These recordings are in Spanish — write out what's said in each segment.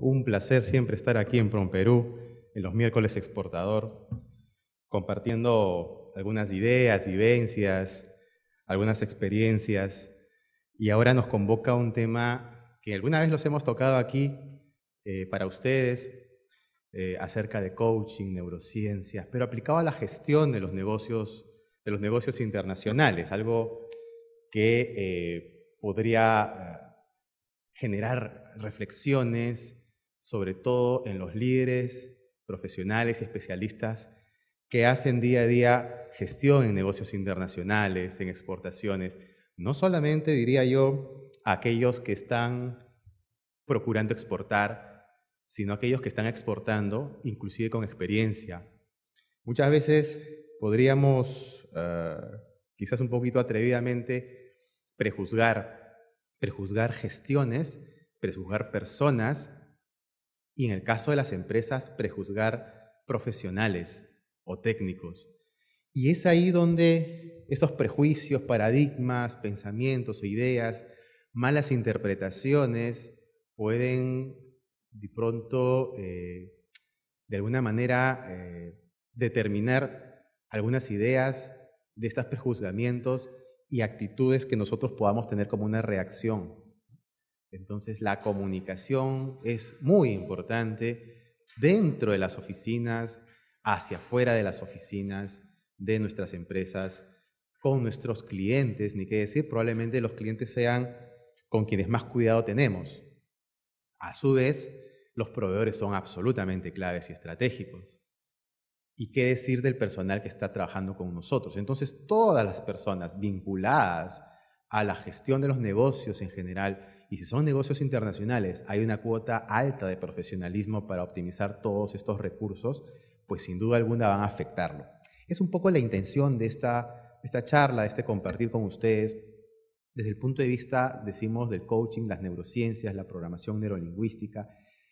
Un placer siempre estar aquí en Prom Perú en los miércoles exportador, compartiendo algunas ideas, vivencias, algunas experiencias. Y ahora nos convoca un tema que alguna vez los hemos tocado aquí eh, para ustedes, eh, acerca de coaching, neurociencias, pero aplicado a la gestión de los negocios, de los negocios internacionales, algo que eh, podría generar reflexiones, sobre todo en los líderes, profesionales y especialistas que hacen día a día gestión en negocios internacionales, en exportaciones, no solamente diría yo aquellos que están procurando exportar, sino aquellos que están exportando, inclusive con experiencia. Muchas veces podríamos, eh, quizás un poquito atrevidamente, prejuzgar, prejuzgar gestiones, prejuzgar personas, y en el caso de las empresas, prejuzgar profesionales o técnicos. Y es ahí donde esos prejuicios, paradigmas, pensamientos o ideas, malas interpretaciones pueden de pronto, eh, de alguna manera, eh, determinar algunas ideas de estos prejuzgamientos y actitudes que nosotros podamos tener como una reacción entonces la comunicación es muy importante dentro de las oficinas, hacia afuera de las oficinas, de nuestras empresas, con nuestros clientes, ni qué decir, probablemente los clientes sean con quienes más cuidado tenemos. A su vez, los proveedores son absolutamente claves y estratégicos. ¿Y qué decir del personal que está trabajando con nosotros? Entonces, todas las personas vinculadas a la gestión de los negocios en general, y si son negocios internacionales, hay una cuota alta de profesionalismo para optimizar todos estos recursos, pues sin duda alguna van a afectarlo. Es un poco la intención de esta, esta charla, este compartir con ustedes, desde el punto de vista, decimos, del coaching, las neurociencias, la programación neurolingüística,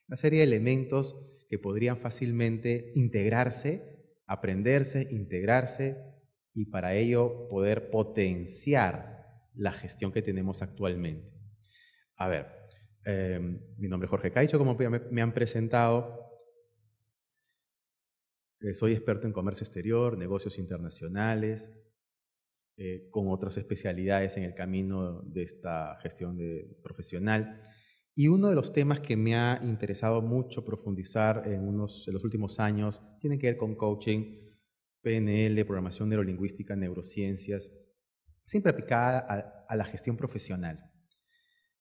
una serie de elementos que podrían fácilmente integrarse, aprenderse, integrarse y para ello poder potenciar la gestión que tenemos actualmente. A ver, em, mi nombre es Jorge Caicho, como me, han presentado. Eh, soy experto en comercio exterior, negocios internacionales, eh, con otras especialidades en el camino de esta gestión profesional. Y uno de los temas que me ha interesado mucho profundizar en, los últimos años tiene que ver con coaching, PNL, programación neurolingüística, neurociencias, siempre aplicada a la gestión profesional.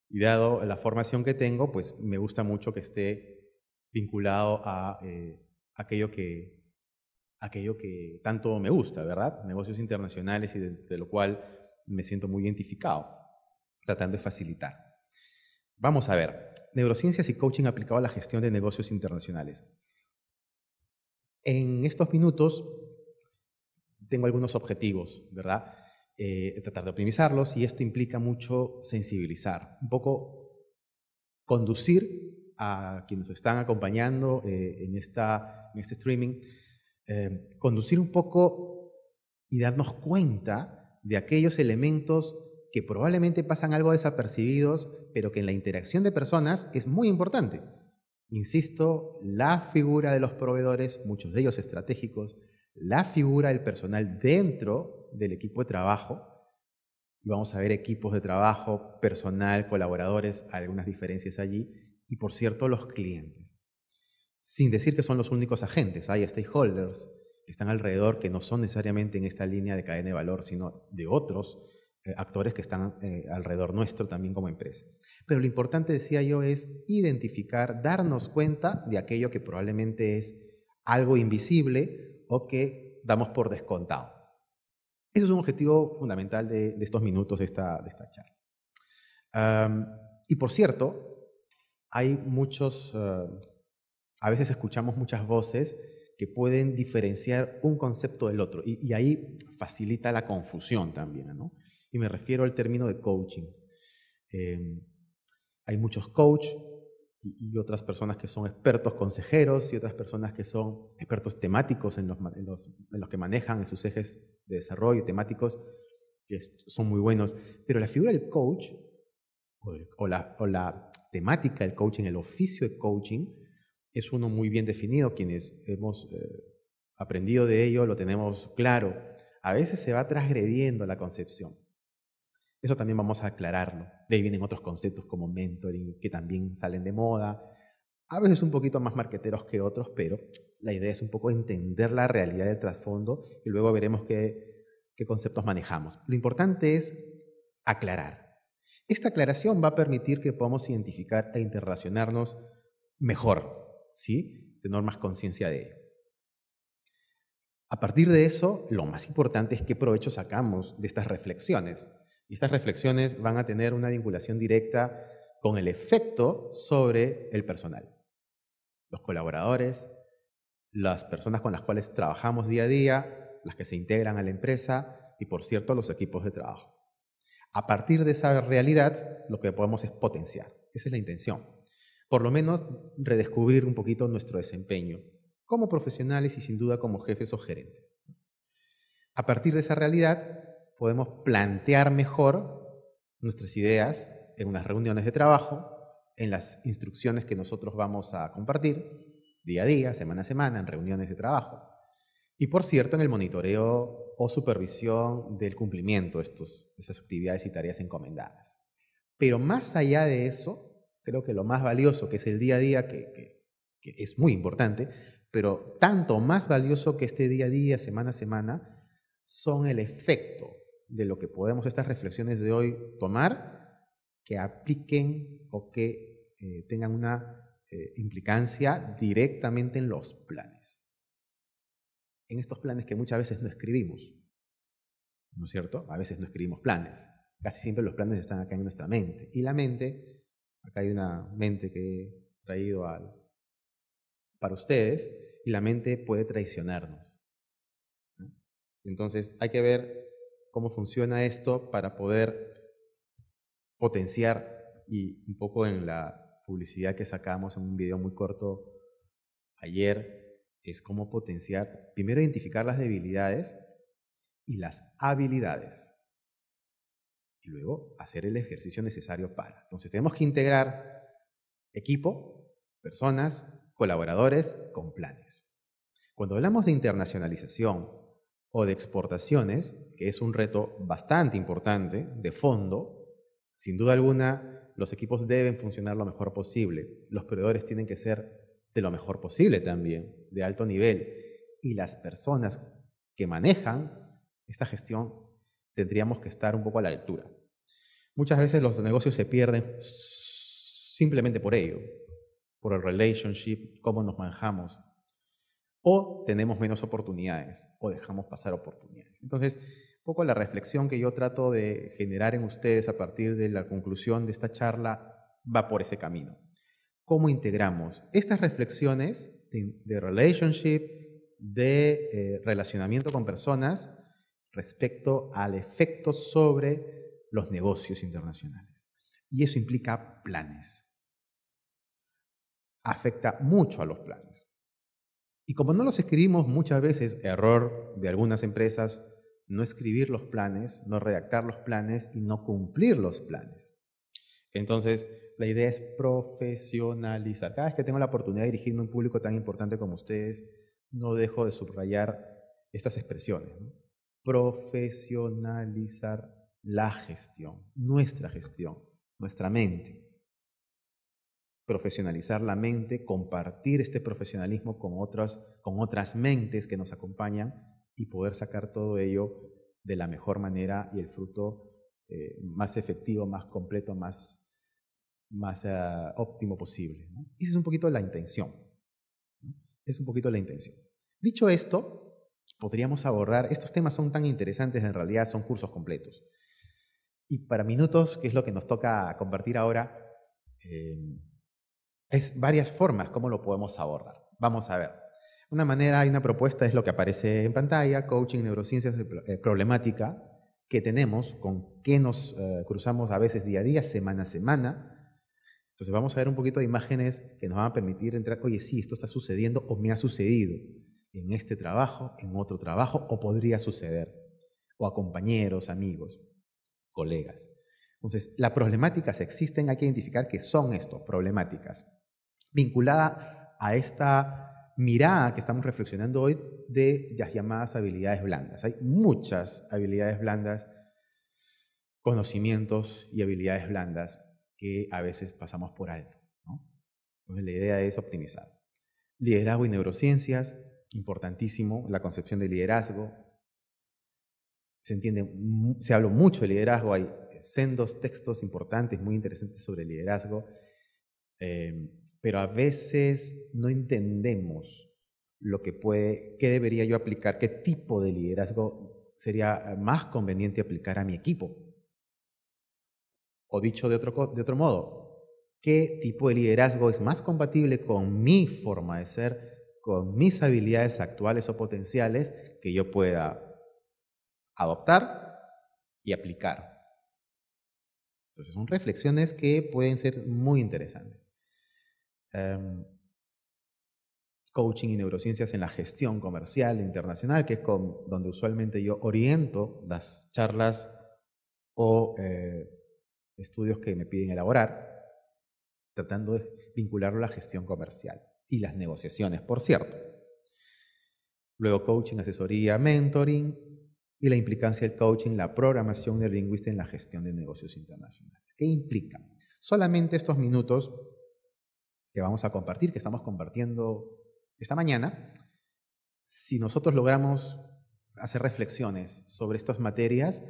Y dado la formación que tengo, pues me gusta mucho que esté vinculado a eh, aquello, que, aquello que tanto me gusta, ¿verdad? Negocios internacionales y de, de lo cual me siento muy identificado, tratando de facilitar. Vamos a ver, neurociencias y coaching aplicado a la gestión de negocios internacionales. En estos minutos tengo algunos objetivos, ¿verdad? Eh, tratar de optimizarlos y esto implica mucho sensibilizar, un poco conducir a quienes están acompañando eh, en, esta, en este streaming, eh, conducir un poco y darnos cuenta de aquellos elementos que probablemente pasan algo desapercibidos, pero que en la interacción de personas es muy importante. Insisto, la figura de los proveedores, muchos de ellos estratégicos, la figura del personal dentro del equipo de trabajo y vamos a ver equipos de trabajo, personal, colaboradores, algunas diferencias allí y por cierto los clientes. Sin decir que son los únicos agentes, hay stakeholders que están alrededor que no son necesariamente en esta línea de cadena de valor, sino de otros eh, actores que están eh, alrededor nuestro también como empresa. Pero lo importante, decía yo, es identificar, darnos cuenta de aquello que probablemente es algo invisible o que damos por descontado. Ese es un objetivo fundamental de, estos minutos de esta, charla. y por cierto, hay muchos, eh, a veces escuchamos muchas voces que pueden diferenciar un concepto del otro y, ahí facilita la confusión también, Y me refiero al término de coaching. Em, hay muchos coaches, y, otras personas que son expertos consejeros y otras personas que son expertos temáticos en los, en los, que manejan en sus ejes de desarrollo temáticos, que son muy buenos. Pero la figura del coach o, la, o la, temática del coaching, el oficio de coaching, es uno muy bien definido. Quienes hemos eh, aprendido de ello lo tenemos claro. A veces se va transgrediendo la concepción. Eso también vamos a aclararlo. De ahí vienen otros conceptos como mentoring, que también salen de moda. A veces un poquito más marqueteros que otros, pero la idea es un poco entender la realidad del trasfondo y luego veremos qué, conceptos manejamos. Lo importante es aclarar. Esta aclaración va a permitir que podamos identificar e interrelacionarnos mejor, ¿sí? Tener más conciencia de ello. A partir de eso, lo más importante es qué provecho sacamos de estas reflexiones. Y estas reflexiones van a tener una vinculación directa con el efecto sobre el personal, los colaboradores, las personas con las cuales trabajamos día a día, las que se integran a la empresa y, por cierto, los equipos de trabajo. A partir de esa realidad, lo que podemos es potenciar. Esa es la intención. Por lo menos redescubrir un poquito nuestro desempeño como profesionales y sin duda como jefes o gerentes. A partir de esa realidad, podemos plantear mejor nuestras ideas en unas reuniones de trabajo, en las instrucciones que nosotros vamos a compartir día a día, semana a semana, en reuniones de trabajo. Y por cierto, en el monitoreo o supervisión del cumplimiento de, estas esas actividades y tareas encomendadas. Pero más allá de eso, creo que lo más valioso, que es el día a día, que, que es muy importante, pero tanto más valioso que este día a día, semana a semana, son el efecto de lo que podemos estas reflexiones de hoy tomar, que apliquen o que eh, tengan una eh, implicancia directamente en los planes. En estos planes que muchas veces no escribimos, ¿no es cierto? A veces no escribimos planes. Casi siempre los planes están acá en nuestra mente. Y la mente, acá hay una mente que he traído al, para ustedes, y la mente puede traicionarnos. Entonces hay que ver cómo funciona esto para poder potenciar y un poco en la publicidad que sacamos en un video muy corto ayer es cómo potenciar, primero identificar las debilidades y las habilidades y luego hacer el ejercicio necesario para. Entonces tenemos que integrar equipo, personas, colaboradores con planes. Cuando hablamos de internacionalización o de exportaciones, que es un reto bastante importante, de fondo, sin duda alguna, los equipos deben funcionar lo mejor posible. Los proveedores tienen que ser de lo mejor posible también, de alto nivel. Y las personas que manejan esta gestión tendríamos que estar un poco a la altura. Muchas veces los negocios se pierden simplemente por ello, por el relationship, cómo nos manejamos, o tenemos menos oportunidades, o dejamos pasar oportunidades. Entonces, poco la reflexión que yo trato de generar en ustedes a partir de la conclusión de esta charla va por ese camino. ¿Cómo integramos estas reflexiones de, relationship, de eh, relacionamiento con personas respecto al efecto sobre los negocios internacionales? Y eso implica planes. Afecta mucho a los planes. Y como no los escribimos muchas veces, error de algunas empresas, no escribir los planes, no redactar los planes y no cumplir los planes. Entonces, la idea es profesionalizar. Cada vez que tengo la oportunidad de dirigirme a un público tan importante como ustedes, no dejo de subrayar estas expresiones. Profesionalizar la gestión, nuestra gestión, nuestra mente. Profesionalizar la mente, compartir este profesionalismo con otras, con otras mentes que nos acompañan y poder sacar todo ello de la mejor manera y el fruto eh, más efectivo, más completo, más, más ah, óptimo posible. Esa es un poquito la intención. Es un poquito la intención. Dicho esto, podríamos abordar, estos temas son tan interesantes, en realidad son cursos completos. Y para minutos, que es lo que nos toca compartir ahora, eh, es varias formas cómo lo podemos abordar. Vamos a ver una manera hay una propuesta es lo que aparece en pantalla, coaching, neurociencias, eh, eh, problemática que tenemos, con qué nos eh, cruzamos a veces día a día, semana a semana. Entonces vamos a ver un poquito de imágenes que nos van a permitir entrar, oye, sí, esto está sucediendo o me ha sucedido en este trabajo, en otro trabajo, o podría suceder, o a compañeros, amigos, colegas. Entonces, las problemáticas existen, hay que identificar que son esto, problemáticas, vinculada a esta mirada que estamos reflexionando hoy de las llamadas habilidades blandas. Hay muchas habilidades blandas, conocimientos y habilidades blandas que a veces pasamos por alto. Entonces la idea es optimizar. Liderazgo y neurociencias, importantísimo, la concepción de liderazgo. Se entiende, se habló mucho de liderazgo, hay sendos textos importantes, muy interesantes sobre liderazgo. Eh, pero a veces no entendemos lo que puede, qué debería yo aplicar, qué tipo de liderazgo sería más conveniente aplicar a mi equipo. O dicho de otro, de otro modo, qué tipo de liderazgo es más compatible con mi forma de ser, con mis habilidades actuales o potenciales que yo pueda adoptar y aplicar. Entonces son reflexiones que pueden ser muy interesantes. Em, coaching y neurociencias en la gestión comercial internacional, que es con, donde usualmente yo oriento las charlas o eh, estudios que me piden elaborar, tratando de vincularlo a la gestión comercial y las negociaciones, por cierto. Luego coaching, asesoría, mentoring y la implicancia del coaching, la programación lingüista en la gestión de negocios internacionales. ¿Qué implica? Solamente estos minutos que vamos a compartir, que estamos compartiendo esta mañana, si nosotros logramos hacer reflexiones sobre estas materias,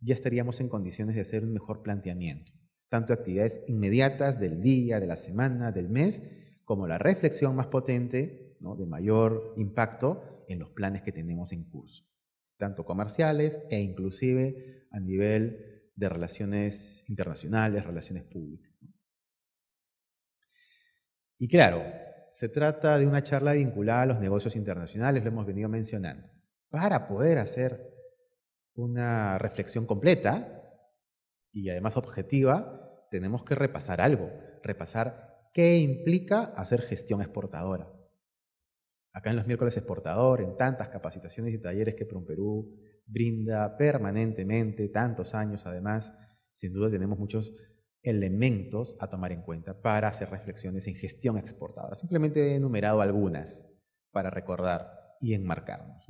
ya estaríamos en condiciones de hacer un mejor planteamiento, tanto actividades inmediatas del día, de la semana, del mes, como la reflexión más potente, de mayor impacto en los planes que tenemos en curso, tanto comerciales e inclusive a nivel de relaciones internacionales, relaciones públicas. Y claro, se trata de una charla vinculada a los negocios internacionales, lo hemos venido mencionando. Para poder hacer una reflexión completa y además objetiva, tenemos que repasar algo, repasar qué implica hacer gestión exportadora. Acá en los miércoles exportador, en tantas capacitaciones y talleres que Perú brinda permanentemente, tantos años además, sin duda tenemos muchos elementos a tomar en cuenta para hacer reflexiones en gestión exportadora. Simplemente he enumerado algunas para recordar y enmarcarnos.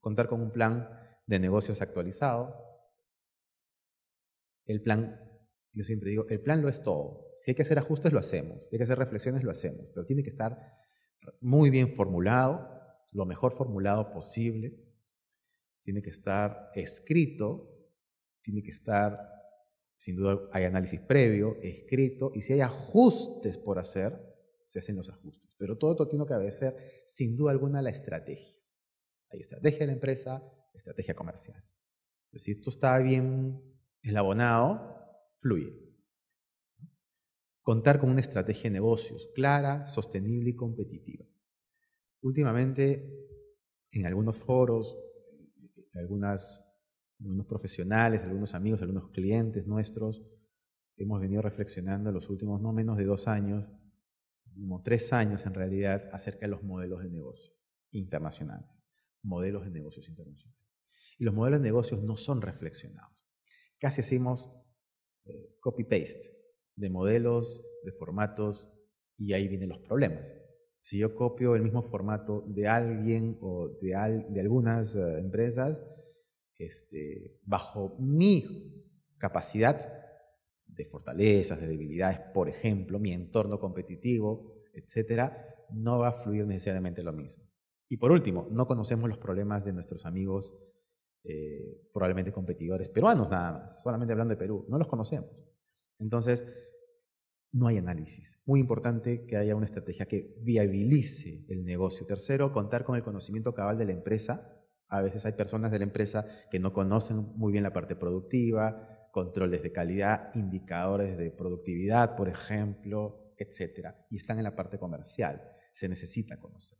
Contar con un plan de negocios actualizado. El plan, yo siempre digo, el plan lo es todo. Si hay que hacer ajustes, lo hacemos. Si hay que hacer reflexiones, lo hacemos. Pero tiene que estar muy bien formulado, lo mejor formulado posible. Tiene que estar escrito, tiene que estar sin duda hay análisis previo, escrito, y si hay ajustes por hacer, se hacen los ajustes. Pero todo esto tiene que obedecer, sin duda alguna, la estrategia. Hay estrategia de la empresa, estrategia comercial. Entonces, si esto está bien eslabonado, fluye. Contar con una estrategia de negocios clara, sostenible y competitiva. Últimamente, en algunos foros, en algunas algunos profesionales, algunos amigos, algunos clientes nuestros, hemos venido reflexionando en los últimos no menos de dos años, como tres años en realidad, acerca de los modelos de negocio internacionales, modelos de negocios internacionales. Y los modelos de negocios no son reflexionados. Casi hacemos eh, copy-paste de modelos, de formatos, y ahí vienen los problemas. Si yo copio el mismo formato de alguien o de, algunas eh, empresas, este, bajo mi capacidad de fortalezas, de debilidades, por ejemplo, mi entorno competitivo, etcétera, no va a fluir necesariamente lo mismo. Y por último, no conocemos los problemas de nuestros amigos, eh, probablemente competidores peruanos nada más, solamente hablando de Perú, no los conocemos. Entonces, no hay análisis. Muy importante que haya una estrategia que viabilice el negocio. Tercero, contar con el conocimiento cabal de la empresa a veces hay personas de la empresa que no conocen muy bien la parte productiva, controles de calidad, indicadores de productividad, por ejemplo, etc. y están en la parte comercial. Se necesita conocer.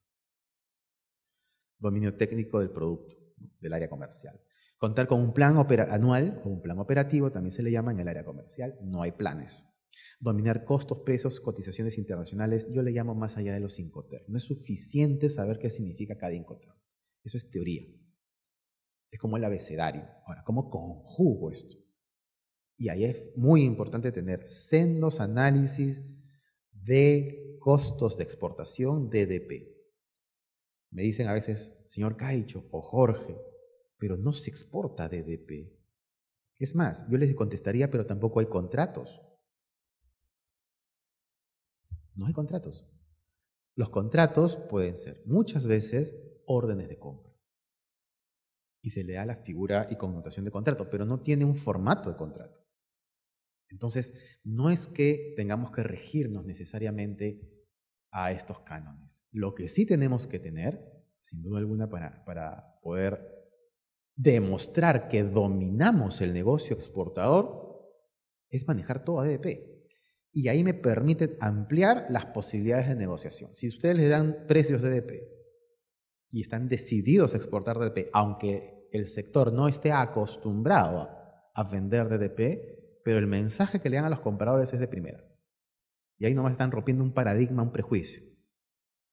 Dominio técnico del producto, del área comercial. Contar con un plan anual o un plan operativo, también se le llama en el área comercial, no hay planes. Dominar costos, precios, cotizaciones internacionales, yo le llamo más allá de los incoterms. No es suficiente saber qué significa cada Incoterm. Eso es teoría. Es como el abecedario. Ahora, ¿cómo conjugo esto? Y ahí es muy importante tener sendos análisis de costos de exportación DDP. Me dicen a veces, señor Caicho o Jorge, pero no se exporta DDP. Es más, yo les contestaría, pero tampoco hay contratos. No hay contratos. Los contratos pueden ser muchas veces órdenes de compra y se le da la figura y connotación de contrato, pero no tiene un formato de contrato. Entonces, no es que tengamos que regirnos necesariamente a estos cánones. Lo que sí tenemos que tener, sin duda alguna, para, poder demostrar que dominamos el negocio exportador, es manejar todo a DDP. y ahí me permite ampliar las posibilidades de negociación. Si ustedes le dan precios de DDP y están decididos a exportar DDP, aunque el sector no esté acostumbrado a vender DDP, pero el mensaje que le dan a los compradores es de primera. Y ahí nomás están rompiendo un paradigma, un prejuicio.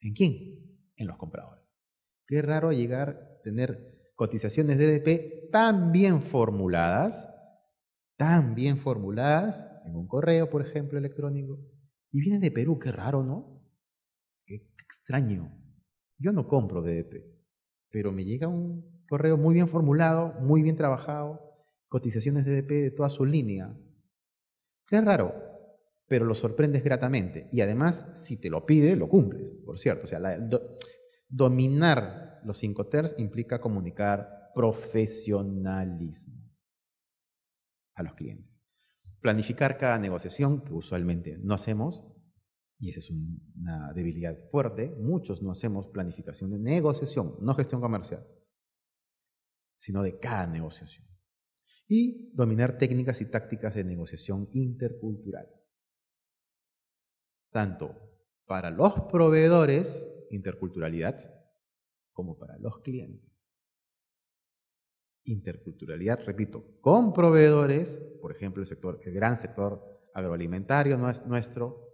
¿En quién? En los compradores. Qué raro llegar a tener cotizaciones de tan bien formuladas, tan bien formuladas, en un correo, por ejemplo, electrónico, y viene de Perú, qué raro, ¿no? qué extraño. Yo no compro DDP, pero me llega un, correo muy bien formulado, muy bien trabajado, cotizaciones de DP de toda su línea. Qué raro, pero lo sorprendes gratamente. Y además, si te lo pide, lo cumples, por cierto. O sea, dominar los 5 TERS implica comunicar profesionalismo a los clientes. Planificar cada negociación, que usualmente no hacemos, y esa es una debilidad fuerte, muchos no hacemos planificación de negociación, no gestión comercial sino de cada negociación. Y dominar técnicas y tácticas de negociación intercultural. Tanto para los proveedores, interculturalidad, como para los clientes. Interculturalidad, repito, con proveedores, por ejemplo, el, sector, gran sector agroalimentario nuestro,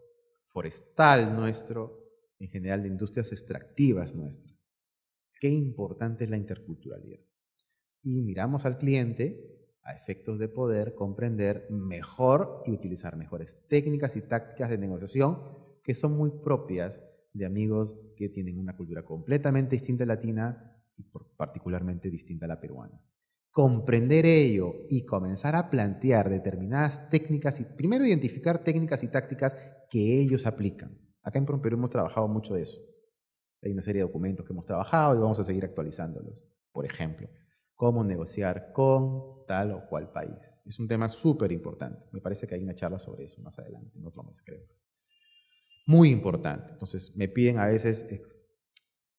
forestal nuestro, en general de industrias extractivas nuestras. Qué importante es la interculturalidad y miramos al cliente a efectos de poder comprender mejor y utilizar mejores técnicas y tácticas de negociación que son muy propias de amigos que tienen una cultura completamente distinta a la latina y particularmente distinta a la peruana. Comprender ello y comenzar a plantear determinadas técnicas y primero identificar técnicas y tácticas que ellos aplican. Acá en Perú hemos trabajado mucho de eso. Hay una serie de documentos que hemos trabajado y vamos a seguir actualizándolos, por ejemplo cómo negociar con tal o cual país. Es un tema súper importante. Me parece que hay una charla sobre eso más adelante, en otro mes creo. Muy importante. Entonces, me piden a veces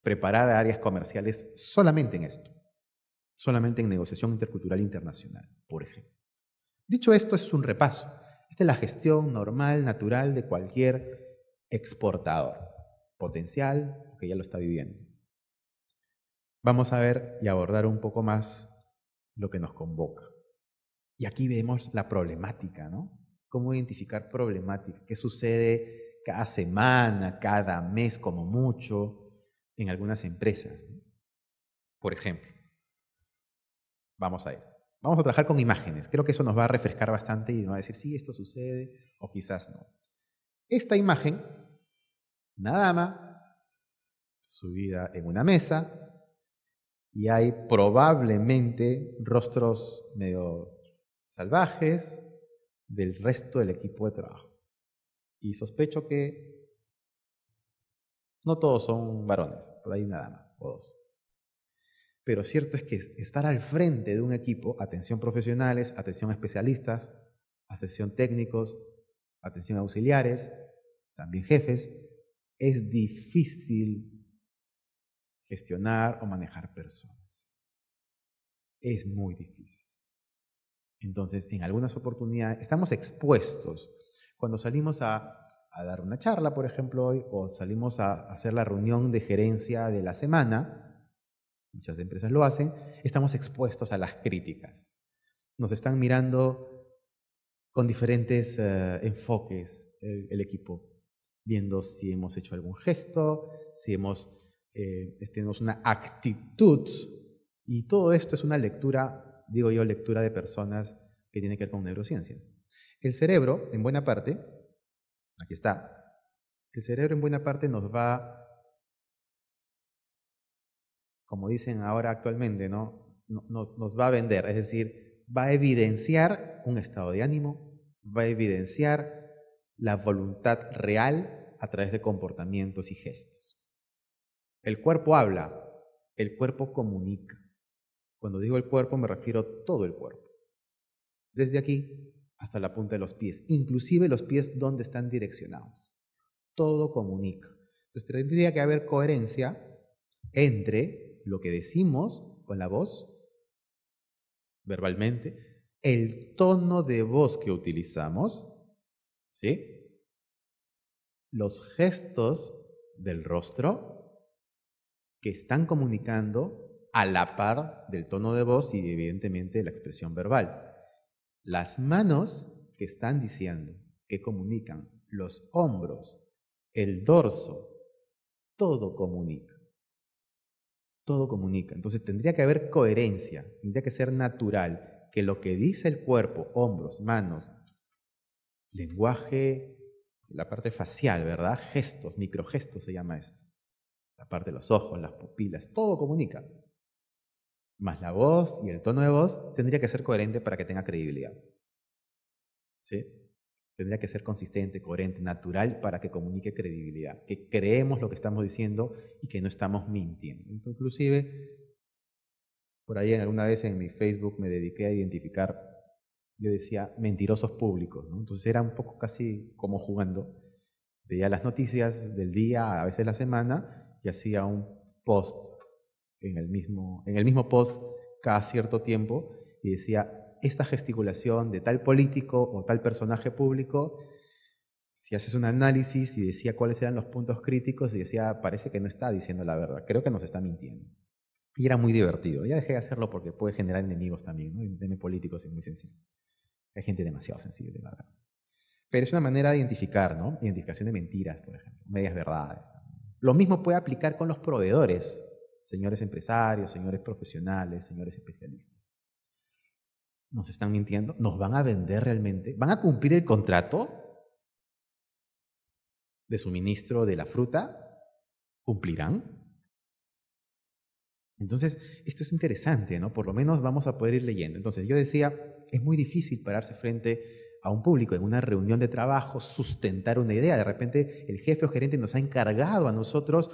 preparar áreas comerciales solamente en esto, solamente en negociación intercultural internacional, por ejemplo. Dicho esto, es un repaso. Esta es la gestión normal, natural de cualquier exportador potencial que ya lo está viviendo vamos a ver y abordar un poco más lo que nos convoca. Y aquí vemos la problemática, ¿no? ¿Cómo identificar problemática? ¿Qué sucede cada semana, cada mes, como mucho, en algunas empresas? Por ejemplo, vamos a ir. Vamos a trabajar con imágenes. Creo que eso nos va a refrescar bastante y nos va a decir, sí, esto sucede o quizás no. Esta imagen, una dama subida en una mesa, y hay probablemente rostros medio salvajes del resto del equipo de trabajo. Y sospecho que no todos son varones, por ahí nada más, o dos. Pero cierto es que estar al frente de un equipo, atención profesionales, atención especialistas, atención técnicos, atención auxiliares, también jefes, es difícil gestionar o manejar personas. Es muy difícil. Entonces, en algunas oportunidades estamos expuestos. Cuando salimos a, dar una charla, por ejemplo, hoy, o salimos a hacer la reunión de gerencia de la semana, muchas empresas lo hacen, estamos expuestos a las críticas. Nos están mirando con diferentes eh, enfoques el equipo, viendo si hemos hecho algún gesto, si hemos eh, tenemos una actitud y todo esto es una lectura, digo yo, lectura de personas que tiene que ver con neurociencias. El cerebro, en buena parte, aquí está, el cerebro en buena parte nos va, como dicen ahora actualmente, ¿no? nos va a vender, es decir, va a evidenciar un estado de ánimo, va a evidenciar la voluntad real a través de comportamientos y gestos. El cuerpo habla, el cuerpo comunica. Cuando digo el cuerpo me refiero a todo el cuerpo. Desde aquí hasta la punta de los pies, inclusive los pies donde están direccionados. Todo comunica. Entonces tendría que haber coherencia entre lo que decimos con la voz, verbalmente, el tono de voz que utilizamos, ¿sí? Los gestos del rostro, que están comunicando a la par del tono de voz y evidentemente la expresión verbal. Las manos que están diciendo, que comunican, los hombros, el dorso, todo comunica. Todo comunica. Entonces tendría que haber coherencia, tendría que ser natural que lo que dice el cuerpo, hombros, manos, lenguaje, la parte facial, ¿verdad? Gestos, microgestos se llama esto la de los ojos, las pupilas, todo comunica. Más la voz y el tono de voz tendría que ser coherente para que tenga credibilidad. ¿Sí? Tendría que ser consistente, coherente, natural para que comunique credibilidad, que creemos lo que estamos diciendo y que no estamos mintiendo. inclusive, por ahí alguna vez en mi Facebook me dediqué a identificar, yo decía, mentirosos públicos. Entonces era un poco casi como jugando. Veía las noticias del día, a veces la semana, y hacía un post en el mismo, en el mismo post cada cierto tiempo y decía, esta gesticulación de tal político o tal personaje público, si haces un análisis y decía cuáles eran los puntos críticos y decía, parece que no está diciendo la verdad, creo que nos está mintiendo. Y era muy divertido. Ya dejé de hacerlo porque puede generar enemigos también, ¿no? Deme políticos es muy sencillo. Hay gente demasiado sensible, la verdad. Pero es una manera de identificar, ¿no? Identificación de mentiras, por ejemplo, medias verdades. Lo mismo puede aplicar con los proveedores, señores empresarios, señores profesionales, señores especialistas. ¿Nos están mintiendo? ¿Nos van a vender realmente? ¿Van a cumplir el contrato de suministro de la fruta? ¿Cumplirán? Entonces, esto es interesante, ¿no? Por lo menos vamos a poder ir leyendo. Entonces, yo decía, es muy difícil pararse frente a un público en una reunión de trabajo, sustentar una idea. De repente el jefe o gerente nos ha encargado a nosotros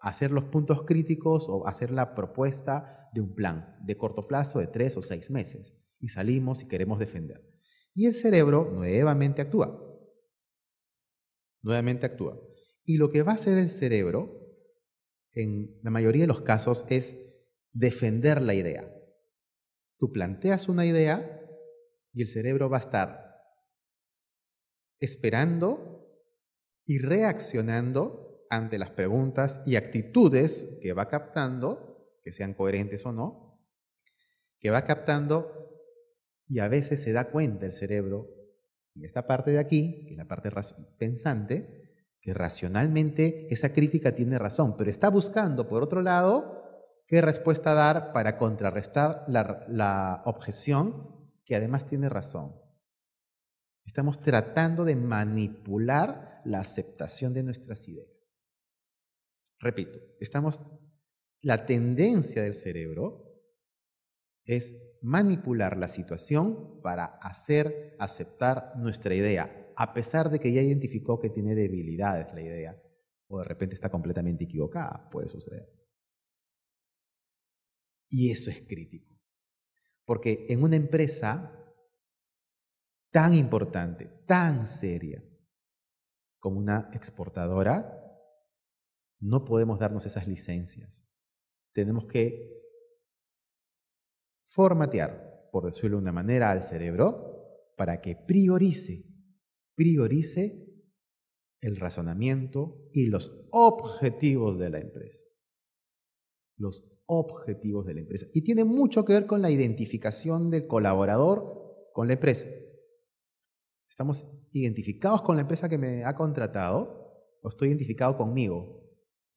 hacer los puntos críticos o hacer la propuesta de un plan de corto plazo de tres o seis meses. Y salimos y queremos defender. Y el cerebro nuevamente actúa. Nuevamente actúa. Y lo que va a hacer el cerebro, en la mayoría de los casos, es defender la idea. Tú planteas una idea y el cerebro va a estar esperando y reaccionando ante las preguntas y actitudes que va captando, que sean coherentes o no, que va captando y a veces se da cuenta el cerebro, en esta parte de aquí, que es la parte pensante, que racionalmente esa crítica tiene razón, pero está buscando, por otro lado, qué respuesta dar para contrarrestar la objeción que además tiene razón. Estamos tratando de manipular la aceptación de nuestras ideas. Repito, estamos la tendencia del cerebro es manipular la situación para hacer aceptar nuestra idea, a pesar de que ya identificó que tiene debilidades la idea o de repente está completamente equivocada, puede suceder. Y eso es crítico. Porque en una empresa tan importante, tan seria como una exportadora, no podemos darnos esas licencias. Tenemos que formatear, por decirlo de una manera, al cerebro para que priorice, priorice el razonamiento y los objetivos de la empresa. Los objetivos de la empresa. Y tiene mucho que ver con la identificación del colaborador con la empresa. Estamos identificados con la empresa que me ha contratado, o estoy identificado conmigo,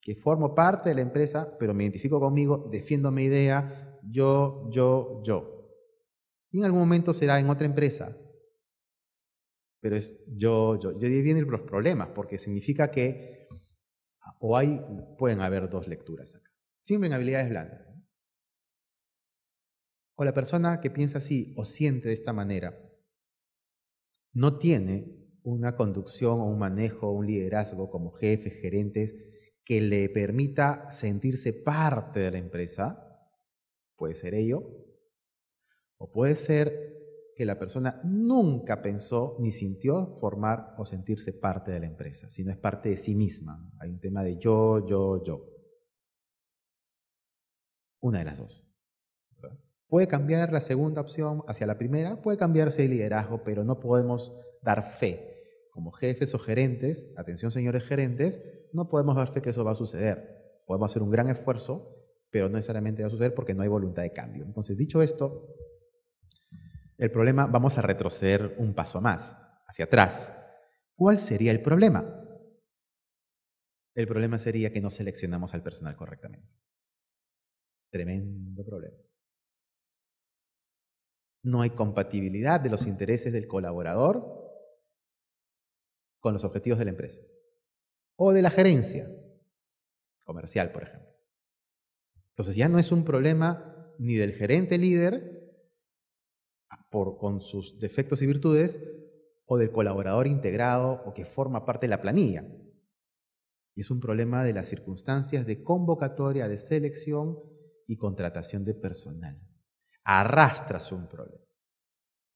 que formo parte de la empresa, pero me identifico conmigo, defiendo mi idea, yo, yo, yo. Y en algún momento será en otra empresa. Pero es yo, yo. Y ahí vienen los problemas, porque significa que o hay, pueden haber dos lecturas acá siempre en habilidades blandas. O la persona que piensa así o siente de esta manera no tiene una conducción o un manejo o un liderazgo como jefes, gerentes, que le permita sentirse parte de la empresa, puede ser ello, o puede ser que la persona nunca pensó ni sintió formar o sentirse parte de la empresa, sino es parte de sí misma. Hay un tema de yo, yo, yo. Una de las dos. Puede cambiar la segunda opción hacia la primera, puede cambiarse el liderazgo, pero no podemos dar fe. Como jefes o gerentes, atención señores gerentes, no podemos dar fe que eso va a suceder. Podemos hacer un gran esfuerzo, pero no necesariamente va a suceder porque no hay voluntad de cambio. Entonces, dicho esto, el problema, vamos a retroceder un paso más, hacia atrás. ¿Cuál sería el problema? El problema sería que no seleccionamos al personal correctamente. Tremendo problema. No hay compatibilidad de los mm. intereses del colaborador con los objetivos de la empresa o de la gerencia comercial, por ejemplo. Entonces ya no es un problema ni del gerente líder ah, por, con sus defectos y virtudes o del colaborador integrado o que forma parte de la planilla. Y es un problema de las circunstancias de convocatoria, de selección y contratación de personal. Arrastras un problema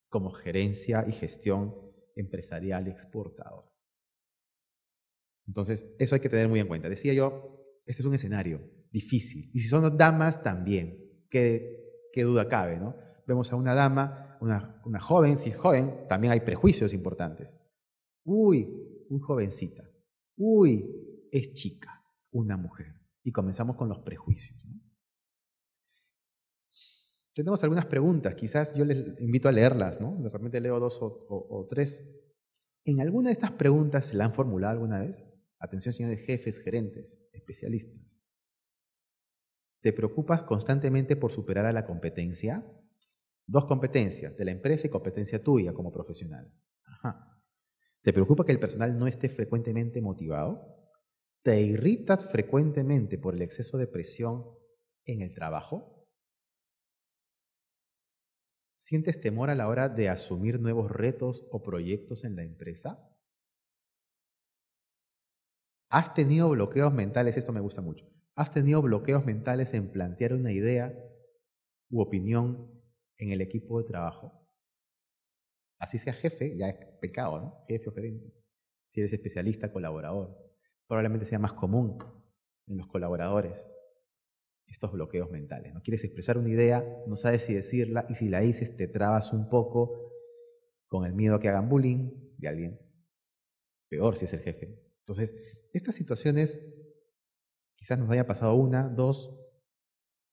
como gerencia y gestión empresarial exportador. Entonces, eso hay que tener muy en cuenta. Decía yo, este es un escenario difícil. Y si son damas también, qué, duda cabe, ¿no? Vemos a una dama, una joven, si es joven, también hay prejuicios importantes. Uy, un jovencita. Uy, es chica, una mujer. Y comenzamos con los prejuicios tenemos algunas preguntas, quizás yo les invito a leerlas, ¿no? De repente leo dos o, tres. ¿En alguna de estas preguntas se la han formulado alguna vez? Atención, señores jefes, gerentes, especialistas. ¿Te preocupas constantemente por superar a la competencia? Dos competencias, de la empresa y competencia tuya como profesional. ¿Te preocupa que el personal no esté frecuentemente motivado? ¿Te irritas frecuentemente por el exceso de presión en el trabajo? ¿Sientes temor a la hora de asumir nuevos retos o proyectos en la empresa? ¿Has tenido bloqueos mentales? Esto me gusta mucho. ¿Has tenido bloqueos mentales en plantear una idea u opinión en el equipo de trabajo? Así sea jefe, ya es pecado, ¿no? Jefe o gerente. Si eres especialista, colaborador. Probablemente sea más común en los colaboradores estos bloqueos mentales. No quieres expresar una idea, no sabes si decirla y si la dices te trabas un poco con el miedo a que hagan bullying de alguien. Peor si es el jefe. Entonces, estas situaciones quizás nos haya pasado una, dos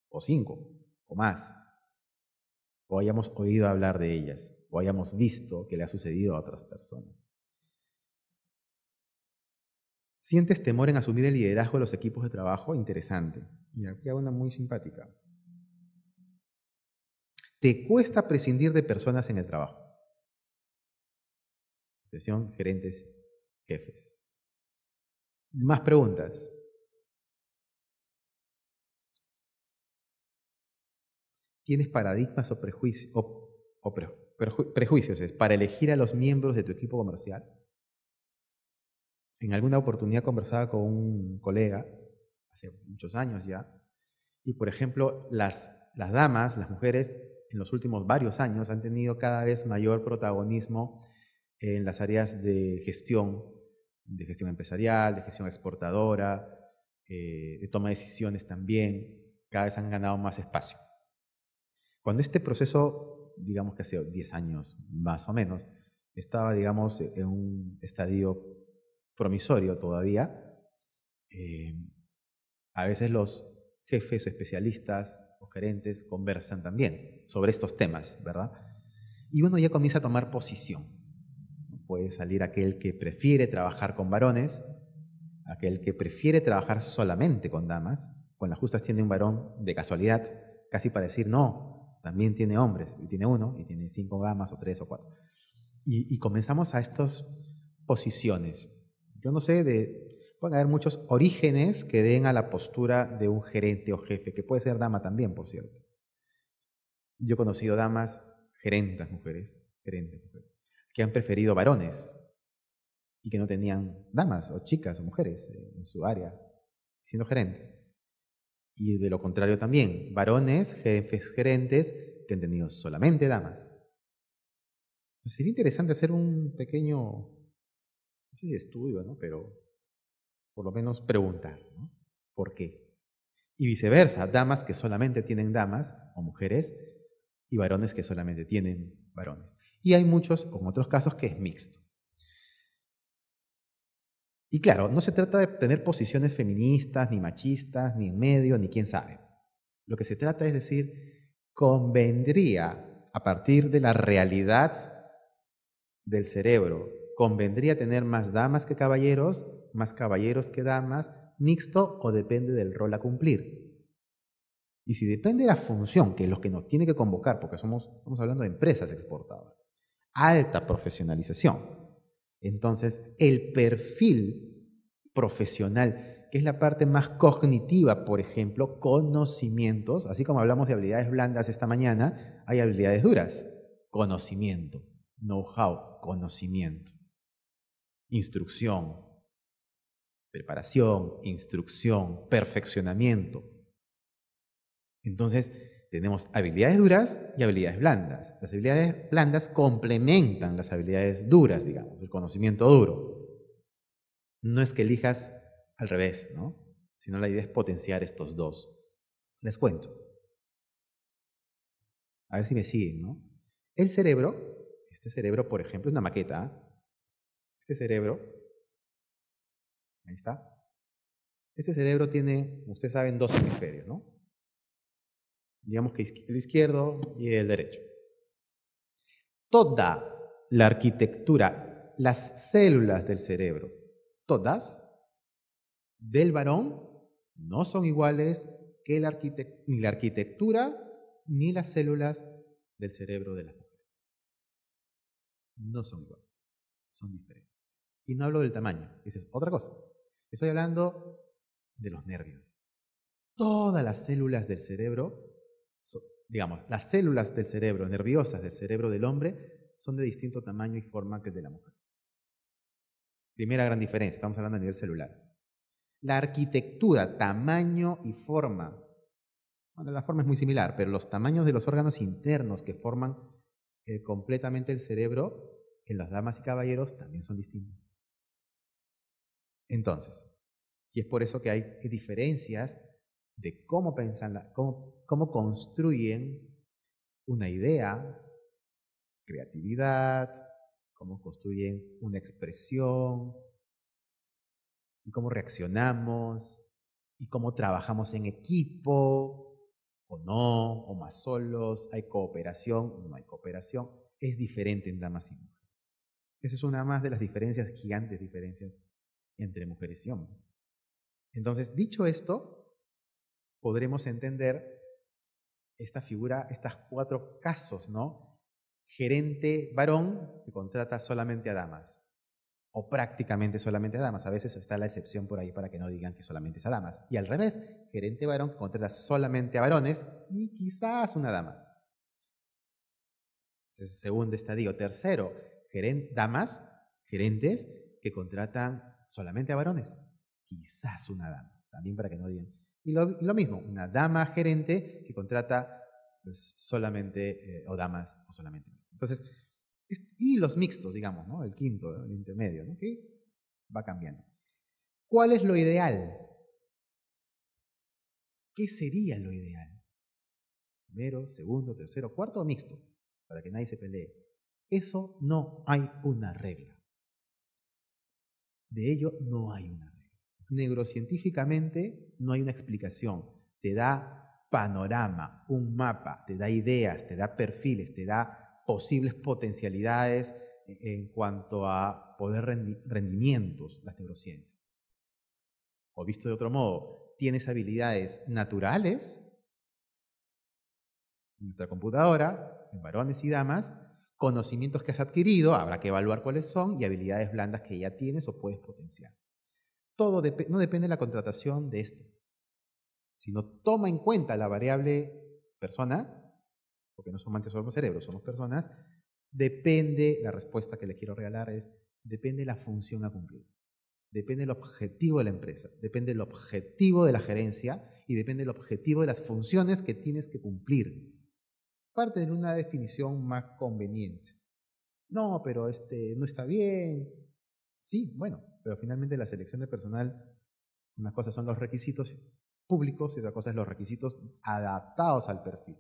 o cinco o más. O hayamos oído hablar de ellas o hayamos visto que le ha sucedido a otras personas. ¿Sientes temor en asumir el liderazgo de los equipos de trabajo? Interesante. Y aquí hay una muy simpática. ¿Te cuesta prescindir de personas en el trabajo? Atención, gerentes, jefes. Más preguntas. ¿Tienes paradigmas o, prejuicios, o, o prejuicios para elegir a los miembros de tu equipo comercial? en alguna oportunidad conversaba con un colega, hace muchos años ya, y por ejemplo, las, damas, las mujeres, en los últimos varios años han tenido cada vez mayor protagonismo en las áreas de gestión, de gestión empresarial, de gestión exportadora, eh, de toma de decisiones también, cada vez han ganado más espacio. Cuando este proceso, digamos que hace 10 años más o menos, estaba, digamos, en un estadio promisorio todavía, eh, a veces los jefes o especialistas o gerentes conversan también sobre estos temas, ¿verdad? Y uno ya comienza a tomar posición. Puede salir aquel que prefiere trabajar con varones, aquel que prefiere trabajar solamente con damas, con las justas tiene un varón de casualidad, casi para decir no, también tiene hombres, y tiene uno, y tiene cinco damas, o tres, o cuatro. y comenzamos a estas posiciones yo no sé, de, pueden haber muchos orígenes que den a la postura de un gerente o jefe, que puede ser dama también, por cierto. Yo he conocido damas, gerentas mujeres, gerentes que han preferido varones y que no tenían damas o chicas o mujeres en su área, siendo gerentes. Y de lo contrario también, varones, jefes, gerentes que han tenido solamente damas. sería interesante hacer un pequeño no sé si estudio, ¿no? Pero por lo menos preguntar, ¿Por qué? Y viceversa, damas que solamente tienen damas o mujeres y varones que solamente tienen varones. Y hay muchos, con otros casos, que es mixto. Y claro, no se trata de tener posiciones feministas, ni machistas, ni en medio, ni quién sabe. Lo que se trata es decir, convendría a partir de la realidad del cerebro convendría tener más damas que caballeros, más caballeros que damas, mixto o depende del rol a cumplir. Y si depende de la función, que es lo que nos tiene que convocar, porque somos, estamos hablando de empresas exportadoras, alta profesionalización. Entonces, el perfil profesional, que es la parte más cognitiva, por ejemplo, conocimientos, así como hablamos de habilidades blandas esta mañana, hay habilidades duras, conocimiento, know-how, conocimiento instrucción, preparación, instrucción, perfeccionamiento. Entonces, tenemos habilidades duras y habilidades blandas. Las habilidades blandas complementan las habilidades duras, digamos, el conocimiento duro. No es que elijas al revés, ¿no? Sino la idea es potenciar estos dos. Les cuento. A ver si me siguen, ¿no? El cerebro, este cerebro, por ejemplo, es una maqueta, ¿ah? este cerebro, ahí está, este cerebro tiene, ustedes saben, dos hemisferios, ¿no? Digamos que el izquierdo y el derecho. Toda la arquitectura, las células del cerebro, todas, del varón, no son iguales que ni la arquitectura ni las células del cerebro de las mujeres. No son iguales, son diferentes. Y no hablo del tamaño, esa es otra cosa. Estoy hablando de los nervios. Todas las células del cerebro, digamos, las células del cerebro, nerviosas del cerebro del hombre, son de distinto tamaño y forma que de la mujer. Primera gran diferencia, estamos hablando a nivel celular. La arquitectura, tamaño y forma. Bueno, la forma es muy similar, pero los tamaños de los órganos internos que forman eh, completamente el cerebro en las damas y caballeros también son distintos. Entonces, y es por eso que hay diferencias de cómo cómo, construyen una idea, creatividad, cómo construyen una expresión, y cómo reaccionamos, y cómo trabajamos en equipo, o no, o más solos, hay cooperación, no hay cooperación, es diferente en damas y Esa es una más de las diferencias, gigantes diferencias entre mujeres y hombres. Entonces, dicho esto, podremos entender esta figura, estos cuatro casos, ¿no? Gerente varón que contrata solamente a damas, o prácticamente solamente a damas. A veces está la excepción por ahí para que no digan que solamente es a damas. Y al revés, gerente varón que contrata solamente a varones y quizás una dama. Segundo estadio. Tercero, damas, gerentes que contratan solamente a varones, quizás una dama, también para que no digan. Y lo, mismo, una dama gerente que contrata pues, solamente eh, o damas o solamente. Entonces, y los mixtos, digamos, ¿no? el quinto, el intermedio, ¿no? va cambiando. ¿Cuál es lo ideal? ¿Qué sería lo ideal? Primero, segundo, tercero, cuarto o mixto, para que nadie se pelee. Eso no hay una regla. De ello no hay una regla. Neurocientíficamente no hay una explicación. Te da panorama, un mapa, te da ideas, te da perfiles, te da posibles potencialidades e-, en cuanto a poder rendimientos, las neurociencias. O visto de otro modo, tienes habilidades naturales en nuestra computadora, en varones y damas, conocimientos que has adquirido, habrá que evaluar cuáles son, y habilidades blandas que ya tienes o puedes potenciar. Todo no depende de la contratación de esto, sino toma en cuenta la variable persona, porque no somos somos cerebros, somos personas, depende, la respuesta que le quiero regalar es, depende la función a cumplir, depende el objetivo de la empresa, depende el objetivo de la gerencia y depende el objetivo de las funciones que tienes que cumplir parte de una definición más conveniente. No, pero este no está bien. Sí, bueno, pero finalmente la selección de personal, una cosa son los requisitos públicos y otra cosa es los requisitos adaptados al perfil.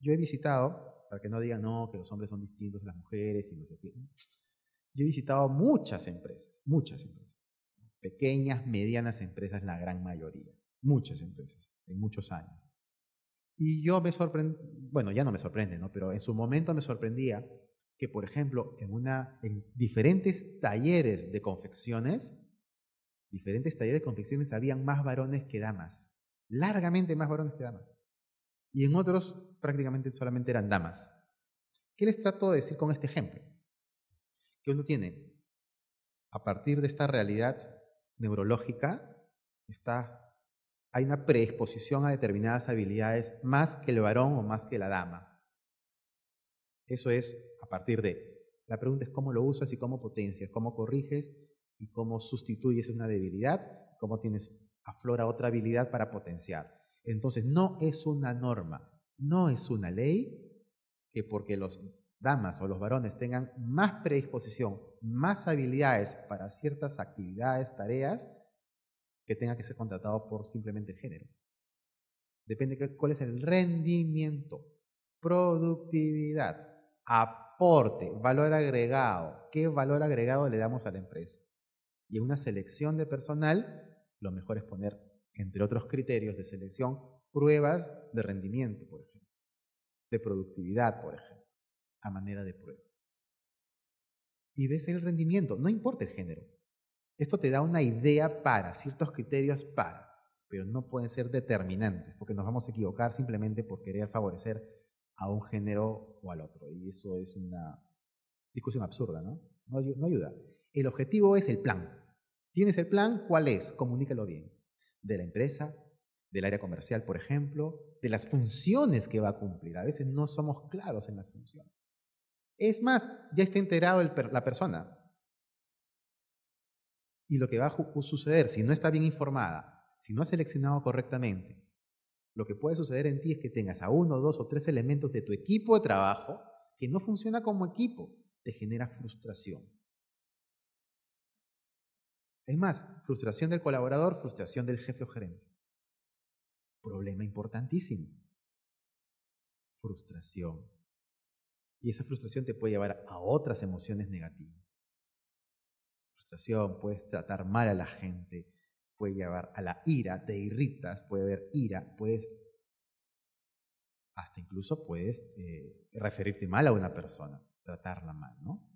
Yo he visitado, para que no digan no, que los hombres son distintos de las mujeres y no sé qué. Yo he visitado muchas empresas, muchas empresas. Pequeñas, medianas empresas, la gran mayoría. Muchas empresas, en muchos años. Y yo me sorprendí, bueno, ya no me sorprende, ¿no? Pero en su momento me sorprendía que, por ejemplo, en, una, en diferentes talleres de confecciones, diferentes talleres de confecciones habían más varones que damas, largamente más varones que damas. Y en otros prácticamente solamente eran damas. ¿Qué les trato de decir con este ejemplo? Que uno tiene, a partir de esta realidad neurológica, está hay una predisposición a determinadas habilidades más que el varón o más que la dama. Eso es a partir de. La pregunta es cómo lo usas y cómo potencias, cómo corriges y cómo sustituyes una debilidad, cómo tienes aflora otra habilidad para potenciar. Entonces, no es una norma, no es una ley que porque los damas o los varones tengan más predisposición, más habilidades para ciertas actividades, tareas, que tenga que ser contratado por simplemente el género. Depende de cuál es el rendimiento, productividad, aporte, valor agregado. ¿Qué valor agregado le damos a la empresa? Y en una selección de personal, lo mejor es poner, entre otros criterios de selección, pruebas de rendimiento, por ejemplo, de productividad, por ejemplo, a manera de prueba. Y ves el rendimiento, no importa el género, esto te da una idea para, ciertos criterios para, pero no pueden ser determinantes, porque nos vamos a equivocar simplemente por querer favorecer a un género o al otro. Y eso es una discusión absurda, ¿no? No, ayuda. El objetivo es el plan. ¿Tienes el plan? ¿Cuál es? Comunícalo bien. De la empresa, del área comercial, por ejemplo, de las funciones que va a cumplir. A veces no somos claros en las funciones. Es más, ya está integrado la persona. Y lo que va a suceder, si no está bien informada, si no has seleccionado correctamente, lo que puede suceder en ti es que tengas a uno, dos o tres elementos de tu equipo de trabajo que no funciona como equipo, te genera frustración. Es más, frustración del colaborador, frustración del jefe o gerente. Problema importantísimo. Frustración. Y esa frustración te puede llevar a otras emociones negativas puedes tratar mal a la gente, puede llevar a la ira, te irritas, puede haber ira, puedes hasta incluso puedes eh, referirte mal a una persona, tratarla mal, ¿no?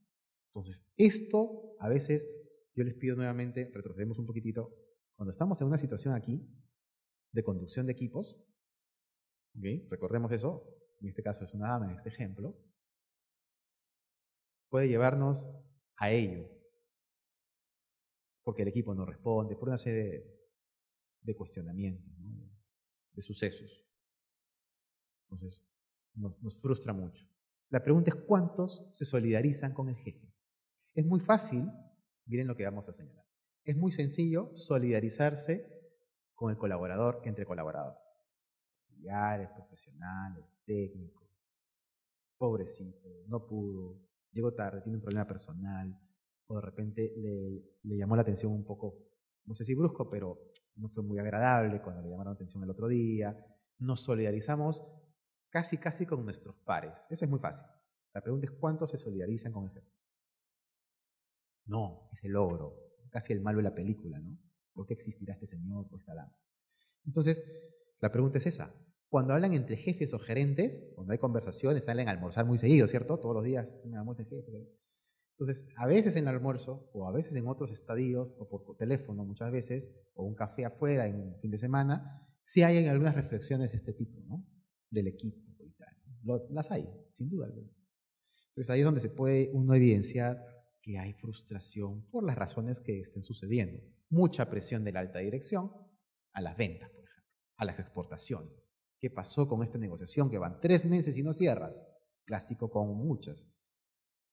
Entonces, esto a veces, yo les pido nuevamente, retrocedemos un poquitito, cuando estamos en una situación aquí de conducción de equipos, ¿okay? recordemos eso, en este caso es una dama en este ejemplo, puede llevarnos a ello, porque el equipo no responde, por una serie de, cuestionamientos, de, sucesos. Entonces, nos, nos frustra mucho. La pregunta es cuántos se solidarizan con el jefe. Es muy fácil, miren lo que vamos a señalar, es muy sencillo solidarizarse con el colaborador entre colaboradores. Auxiliares, profesionales, técnicos, pobrecito, no pudo, llegó tarde, tiene un problema personal, o de repente le, llamó la atención un poco, no sé si brusco, pero no fue muy agradable cuando le llamaron la atención el otro día. Nos solidarizamos casi, casi con nuestros pares. Eso es muy fácil. La pregunta es cuántos se solidarizan con el jefe. No, es el logro, casi el malo de la película, ¿no? ¿Por qué existirá este señor o esta dama? Entonces, la pregunta es esa. Cuando hablan entre jefes o gerentes, cuando hay conversaciones, salen a almorzar muy seguido, ¿cierto? Todos los días, me jefe. Entonces, a veces en el almuerzo o a veces en otros estadios o por teléfono muchas veces o un café afuera en un fin de semana, sí hay algunas reflexiones de este tipo, ¿no? Del equipo y tal. Las hay, sin duda alguna. Entonces ahí es donde se puede uno evidenciar que hay frustración por las razones que estén sucediendo. Mucha presión de la alta dirección a las ventas, por ejemplo, a las exportaciones. ¿Qué pasó con esta negociación que van tres meses y no cierras? Clásico con muchas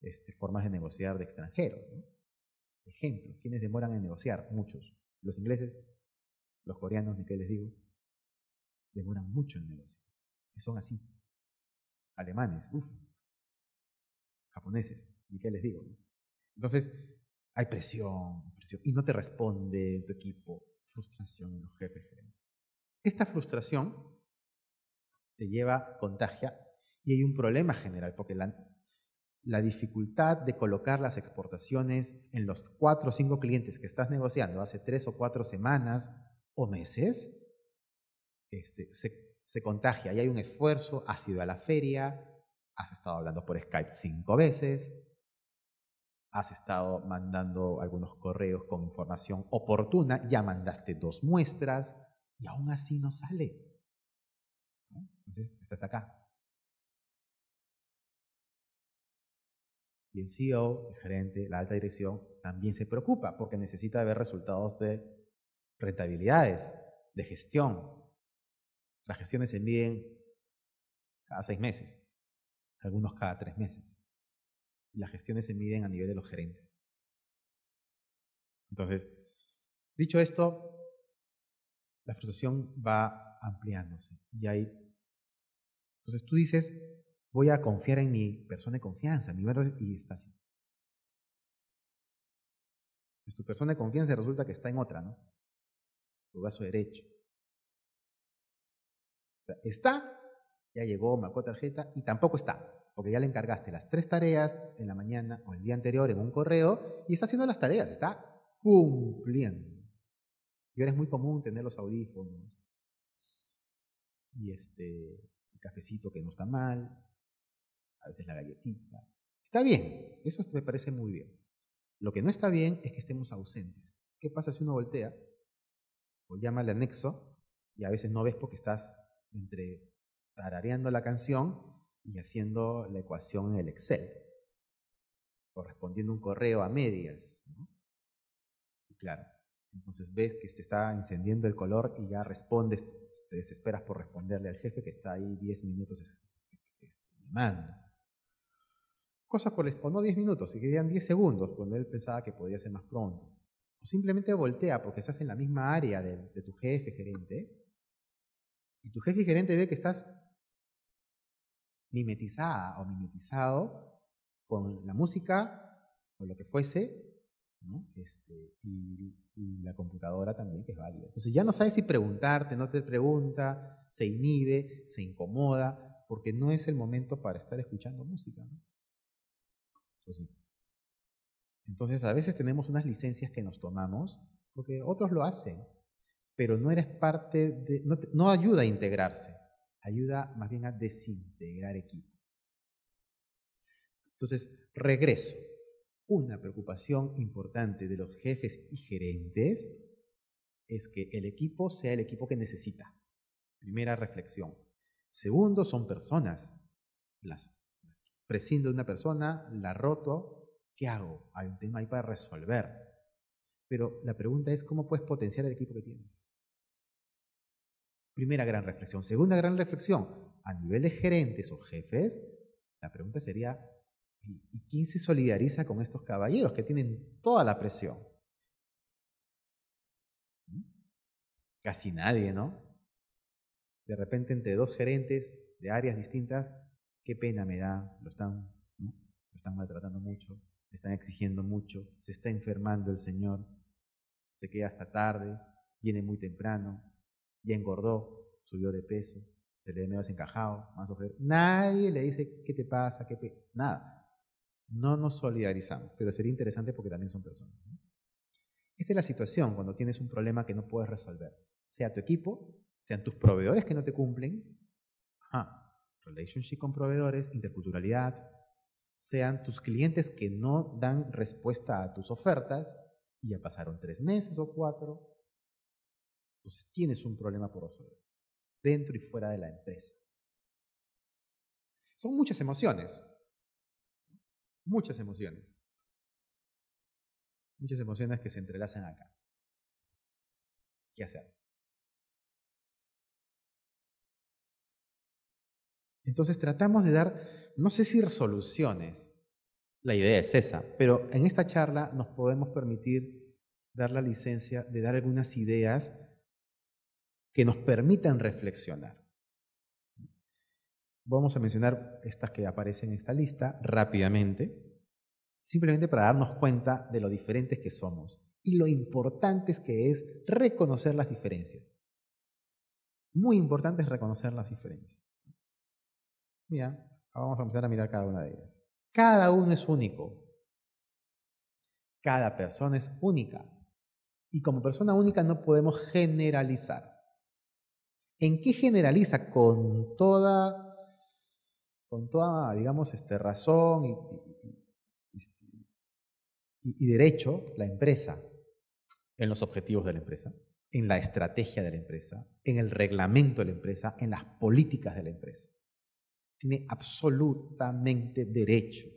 este, formas de negociar de extranjeros. Ejemplo, ¿quiénes demoran en negociar? Muchos. Los ingleses, los coreanos, ni qué les digo, demoran mucho en negociar. Son así. Alemanes, uff. Japoneses, ni qué les digo. Entonces, hay presión, presión, y no te responde tu equipo. Frustración en los jefes. Esta frustración te lleva, contagia, y hay un problema general, porque la, la dificultad de colocar las exportaciones en los cuatro o cinco clientes que estás negociando hace tres o cuatro semanas o meses, este, se, contagia y hay un esfuerzo, has ido a la feria, has estado hablando por Skype cinco veces, has estado mandando algunos correos con información oportuna, ya mandaste dos muestras y aún así no sale. Entonces, estás acá. Y el CEO, el gerente, la alta dirección también se preocupa porque necesita ver resultados de rentabilidades, de gestión. Las gestiones se miden cada seis meses, algunos cada tres meses. Las gestiones se miden a nivel de los gerentes. Entonces, dicho esto, la frustración va ampliándose y hay entonces tú dices, voy a confiar en mi persona de confianza, mi verdad, y está así. Pues tu persona de confianza resulta que está en otra, ¿no? Tu brazo derecho. Está, ya llegó, marcó tarjeta y tampoco está, porque ya le encargaste las tres tareas en la mañana o el día anterior en un correo y está haciendo las tareas, está cumpliendo. Y ahora es muy común tener los audífonos y este cafecito que no está mal, a veces la galletita. Está bien, eso me parece muy bien. Lo que no está bien es que estemos ausentes. ¿Qué pasa si uno voltea o llama al anexo y a veces no ves porque estás entre tarareando la canción y haciendo la ecuación en el Excel, correspondiendo un correo a medias? Y claro, entonces ves que te está encendiendo el color y ya respondes, te desesperas por responderle al jefe que está ahí 10 minutos este, este, este, llamando. Cosas por o no 10 minutos, si querían 10 segundos, cuando él pensaba que podía ser más pronto. O simplemente voltea porque estás en la misma área de, tu jefe, gerente, y tu jefe gerente ve que estás mimetizada o mimetizado con la música o lo que fuese, ¿no? este, y, y, la computadora también, que es válida. Entonces ya no sabes si preguntarte, no te pregunta, se inhibe, se incomoda, porque no es el momento para estar escuchando música. ¿no? Pues Entonces, a veces tenemos unas licencias que nos tomamos porque otros lo hacen, pero no eres parte de, no, no ayuda a integrarse, ayuda más bien a desintegrar equipo. Entonces, regreso. Una preocupación importante de los jefes y gerentes es que el equipo sea el equipo que necesita. Primera reflexión. Segundo, son personas. Las prescindo de una persona, la roto, ¿qué hago? Hay un tema ahí para resolver. Pero la pregunta es, ¿cómo puedes potenciar el equipo que tienes? Primera gran reflexión. Segunda gran reflexión, a nivel de gerentes o jefes, la pregunta sería, ¿y quién se solidariza con estos caballeros que tienen toda la presión? ¿Mm? Casi nadie, ¿no? De repente entre dos gerentes de áreas distintas qué pena me da, lo están, ¿no? lo están maltratando mucho, le están exigiendo mucho, se está enfermando el Señor, se queda hasta tarde, viene muy temprano, ya engordó, subió de peso, se le ve medio encajado, más ojero. Nadie le dice qué te pasa, qué te... Nada. No nos solidarizamos, pero sería interesante porque también son personas. Esta es la situación cuando tienes un problema que no puedes resolver, sea tu equipo, sean tus proveedores que no te cumplen. Ajá relationship con proveedores, interculturalidad, sean tus clientes que no dan respuesta a tus ofertas y ya pasaron tres meses o cuatro. Entonces tienes un problema por resolver, dentro y fuera de la empresa. Son muchas emociones, muchas emociones, muchas emociones que se entrelazan acá. ¿Qué hacer? Entonces tratamos de dar, no sé si resoluciones, la idea es esa, pero en esta charla nos podemos permitir dar la licencia de dar algunas ideas que nos permitan reflexionar. Vamos a mencionar estas que aparecen en esta lista rápidamente, simplemente para darnos cuenta de lo diferentes que somos y lo importante que es reconocer las diferencias. Muy importante es reconocer las diferencias. Mira, vamos a empezar a mirar cada una de ellas. Cada uno es único. Cada persona es única. Y como persona única no podemos generalizar. ¿En qué generaliza con toda, con toda digamos, este, razón y este, derecho la empresa? En los objetivos de la empresa, en la estrategia de la empresa, en el reglamento de la empresa, en las políticas de la empresa tiene absolutamente derecho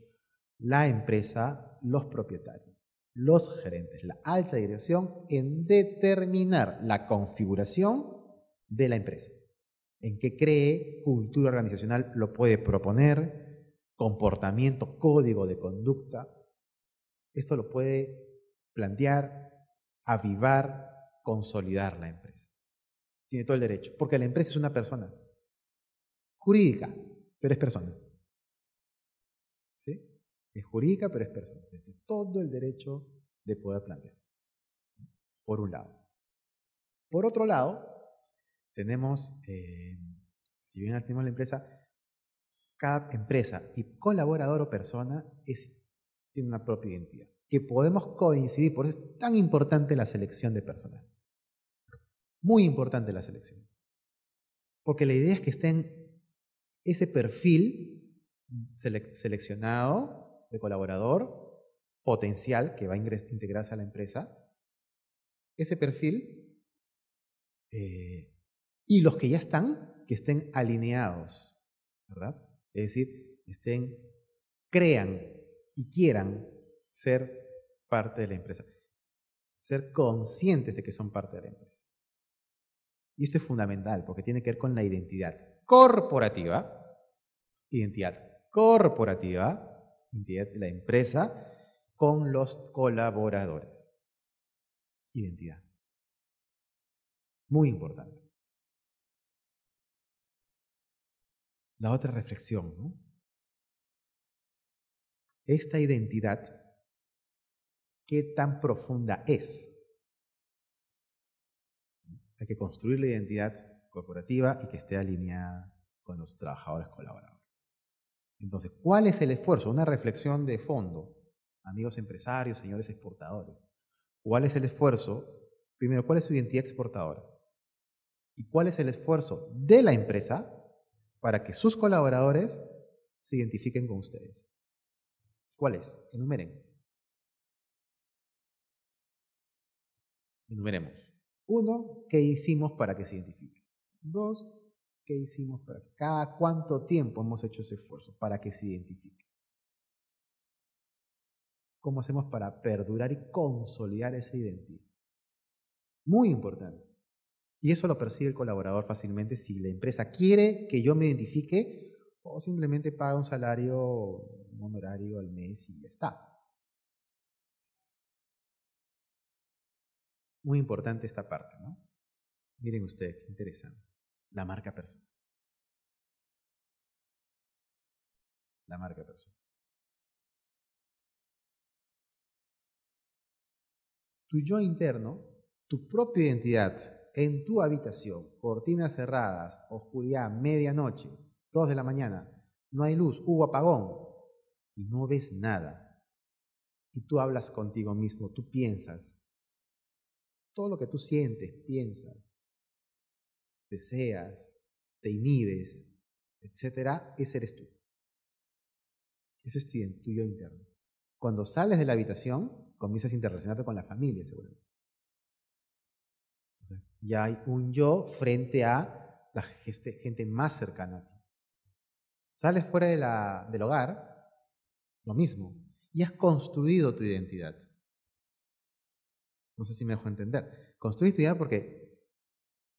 la empresa, los propietarios, los gerentes, la alta dirección en determinar la configuración de la empresa. En qué cree, cultura organizacional lo puede proponer, comportamiento, código de conducta. Esto lo puede plantear, avivar, consolidar la empresa. Tiene todo el derecho, porque la empresa es una persona jurídica, pero es persona. ¿Sí? Es jurídica, pero es persona. Tiene todo el derecho de poder plantear. Por un lado. Por otro lado, tenemos, eh, si bien tenemos la empresa, cada empresa y colaborador o persona es, tiene una propia identidad, que podemos coincidir, por eso es tan importante la selección de personal. Muy importante la selección. Porque la idea es que estén ese perfil seleccionado de colaborador potencial que va a integrarse a la empresa, ese perfil eh, y los que ya están, que estén alineados, ¿verdad? Es decir, estén, crean y quieran ser parte de la empresa, ser conscientes de que son parte de la empresa. Y esto es fundamental porque tiene que ver con la identidad corporativa, identidad corporativa, identidad de la empresa, con los colaboradores. Identidad. Muy importante. La otra reflexión, ¿no? Esta identidad, ¿qué tan profunda es? Hay que construir la identidad corporativa y que esté alineada con los trabajadores colaboradores. Entonces, ¿cuál es el esfuerzo? Una reflexión de fondo, amigos empresarios, señores exportadores. ¿Cuál es el esfuerzo? Primero, ¿cuál es su identidad exportadora? ¿Y cuál es el esfuerzo de la empresa para que sus colaboradores se identifiquen con ustedes? ¿Cuál es? Enumeren. Enumeremos. Uno, ¿qué hicimos para que se identifique? Dos, ¿qué hicimos para cada cuánto tiempo hemos hecho ese esfuerzo para que se identifique? ¿Cómo hacemos para perdurar y consolidar esa identidad? Muy importante. Y eso lo percibe el colaborador fácilmente si la empresa quiere que yo me identifique o simplemente paga un salario, un honorario al mes y ya está. Muy importante esta parte, ¿no? Miren ustedes, qué interesante. La marca personal. La marca personal. Tu yo interno, tu propia identidad en tu habitación, cortinas cerradas, oscuridad, medianoche, dos de la mañana, no hay luz, hubo apagón y no ves nada. Y tú hablas contigo mismo, tú piensas. Todo lo que tú sientes, piensas, deseas, te inhibes, etcétera, ese eres tú. Eso es tu yo interno. Cuando sales de la habitación, comienzas a interrelacionarte con la familia, seguramente. ya hay un yo frente a la gente más cercana a ti. Sales fuera de la, del hogar, lo mismo, y has construido tu identidad. No sé si me dejo entender. Construiste tu identidad porque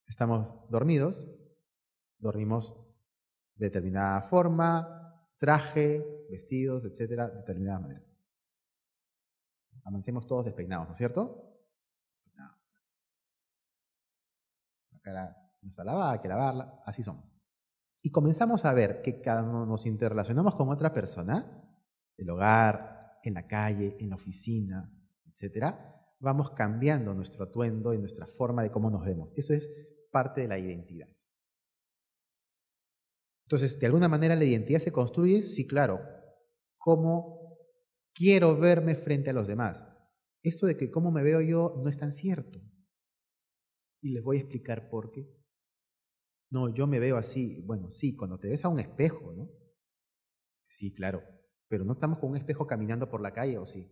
estamos dormidos, dormimos de determinada forma, traje, vestidos, etcétera, de determinada manera. Amanecemos todos despeinados, ¿no es cierto? La cara no está lavada, hay que lavarla, así somos. Y comenzamos a ver que cada uno nos interrelacionamos con otra persona, el hogar, en la calle, en la oficina, etcétera, vamos cambiando nuestro atuendo y nuestra forma de cómo nos vemos. Eso es parte de la identidad. Entonces, de alguna manera la identidad se construye, sí, claro, cómo quiero verme frente a los demás. Esto de que cómo me veo yo no es tan cierto. Y les voy a explicar por qué. No, yo me veo así. Bueno, sí, cuando te ves a un espejo, ¿no? Sí, claro. Pero no estamos con un espejo caminando por la calle, ¿o sí?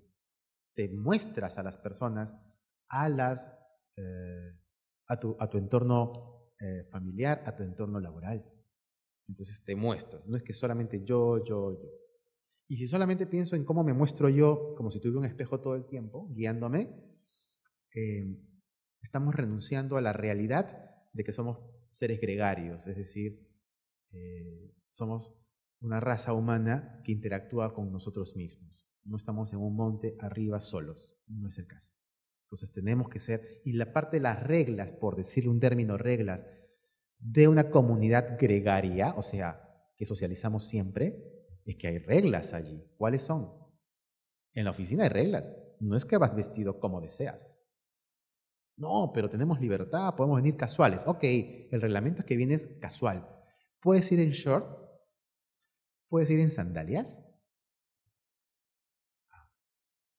te muestras a las personas, a, las, eh, a, tu, a tu entorno eh, familiar, a tu entorno laboral. Entonces te muestras, no es que solamente yo, yo, yo. Y si solamente pienso en cómo me muestro yo, como si tuviera un espejo todo el tiempo, guiándome, em, estamos renunciando a la realidad de que somos seres gregarios, es decir, eh, somos una raza humana que interactúa con nosotros mismos. No estamos en un monte arriba solos. No es el caso. Entonces tenemos que ser, y la parte de las reglas, por decir un término, reglas, de una comunidad gregaria, o sea, que socializamos siempre, es que hay reglas allí. ¿Cuáles son? En la oficina hay reglas. No es que vas vestido como deseas. No, pero tenemos libertad, podemos venir casuales. Ok, el reglamento es que vienes casual. Puedes ir en short, puedes ir en sandalias,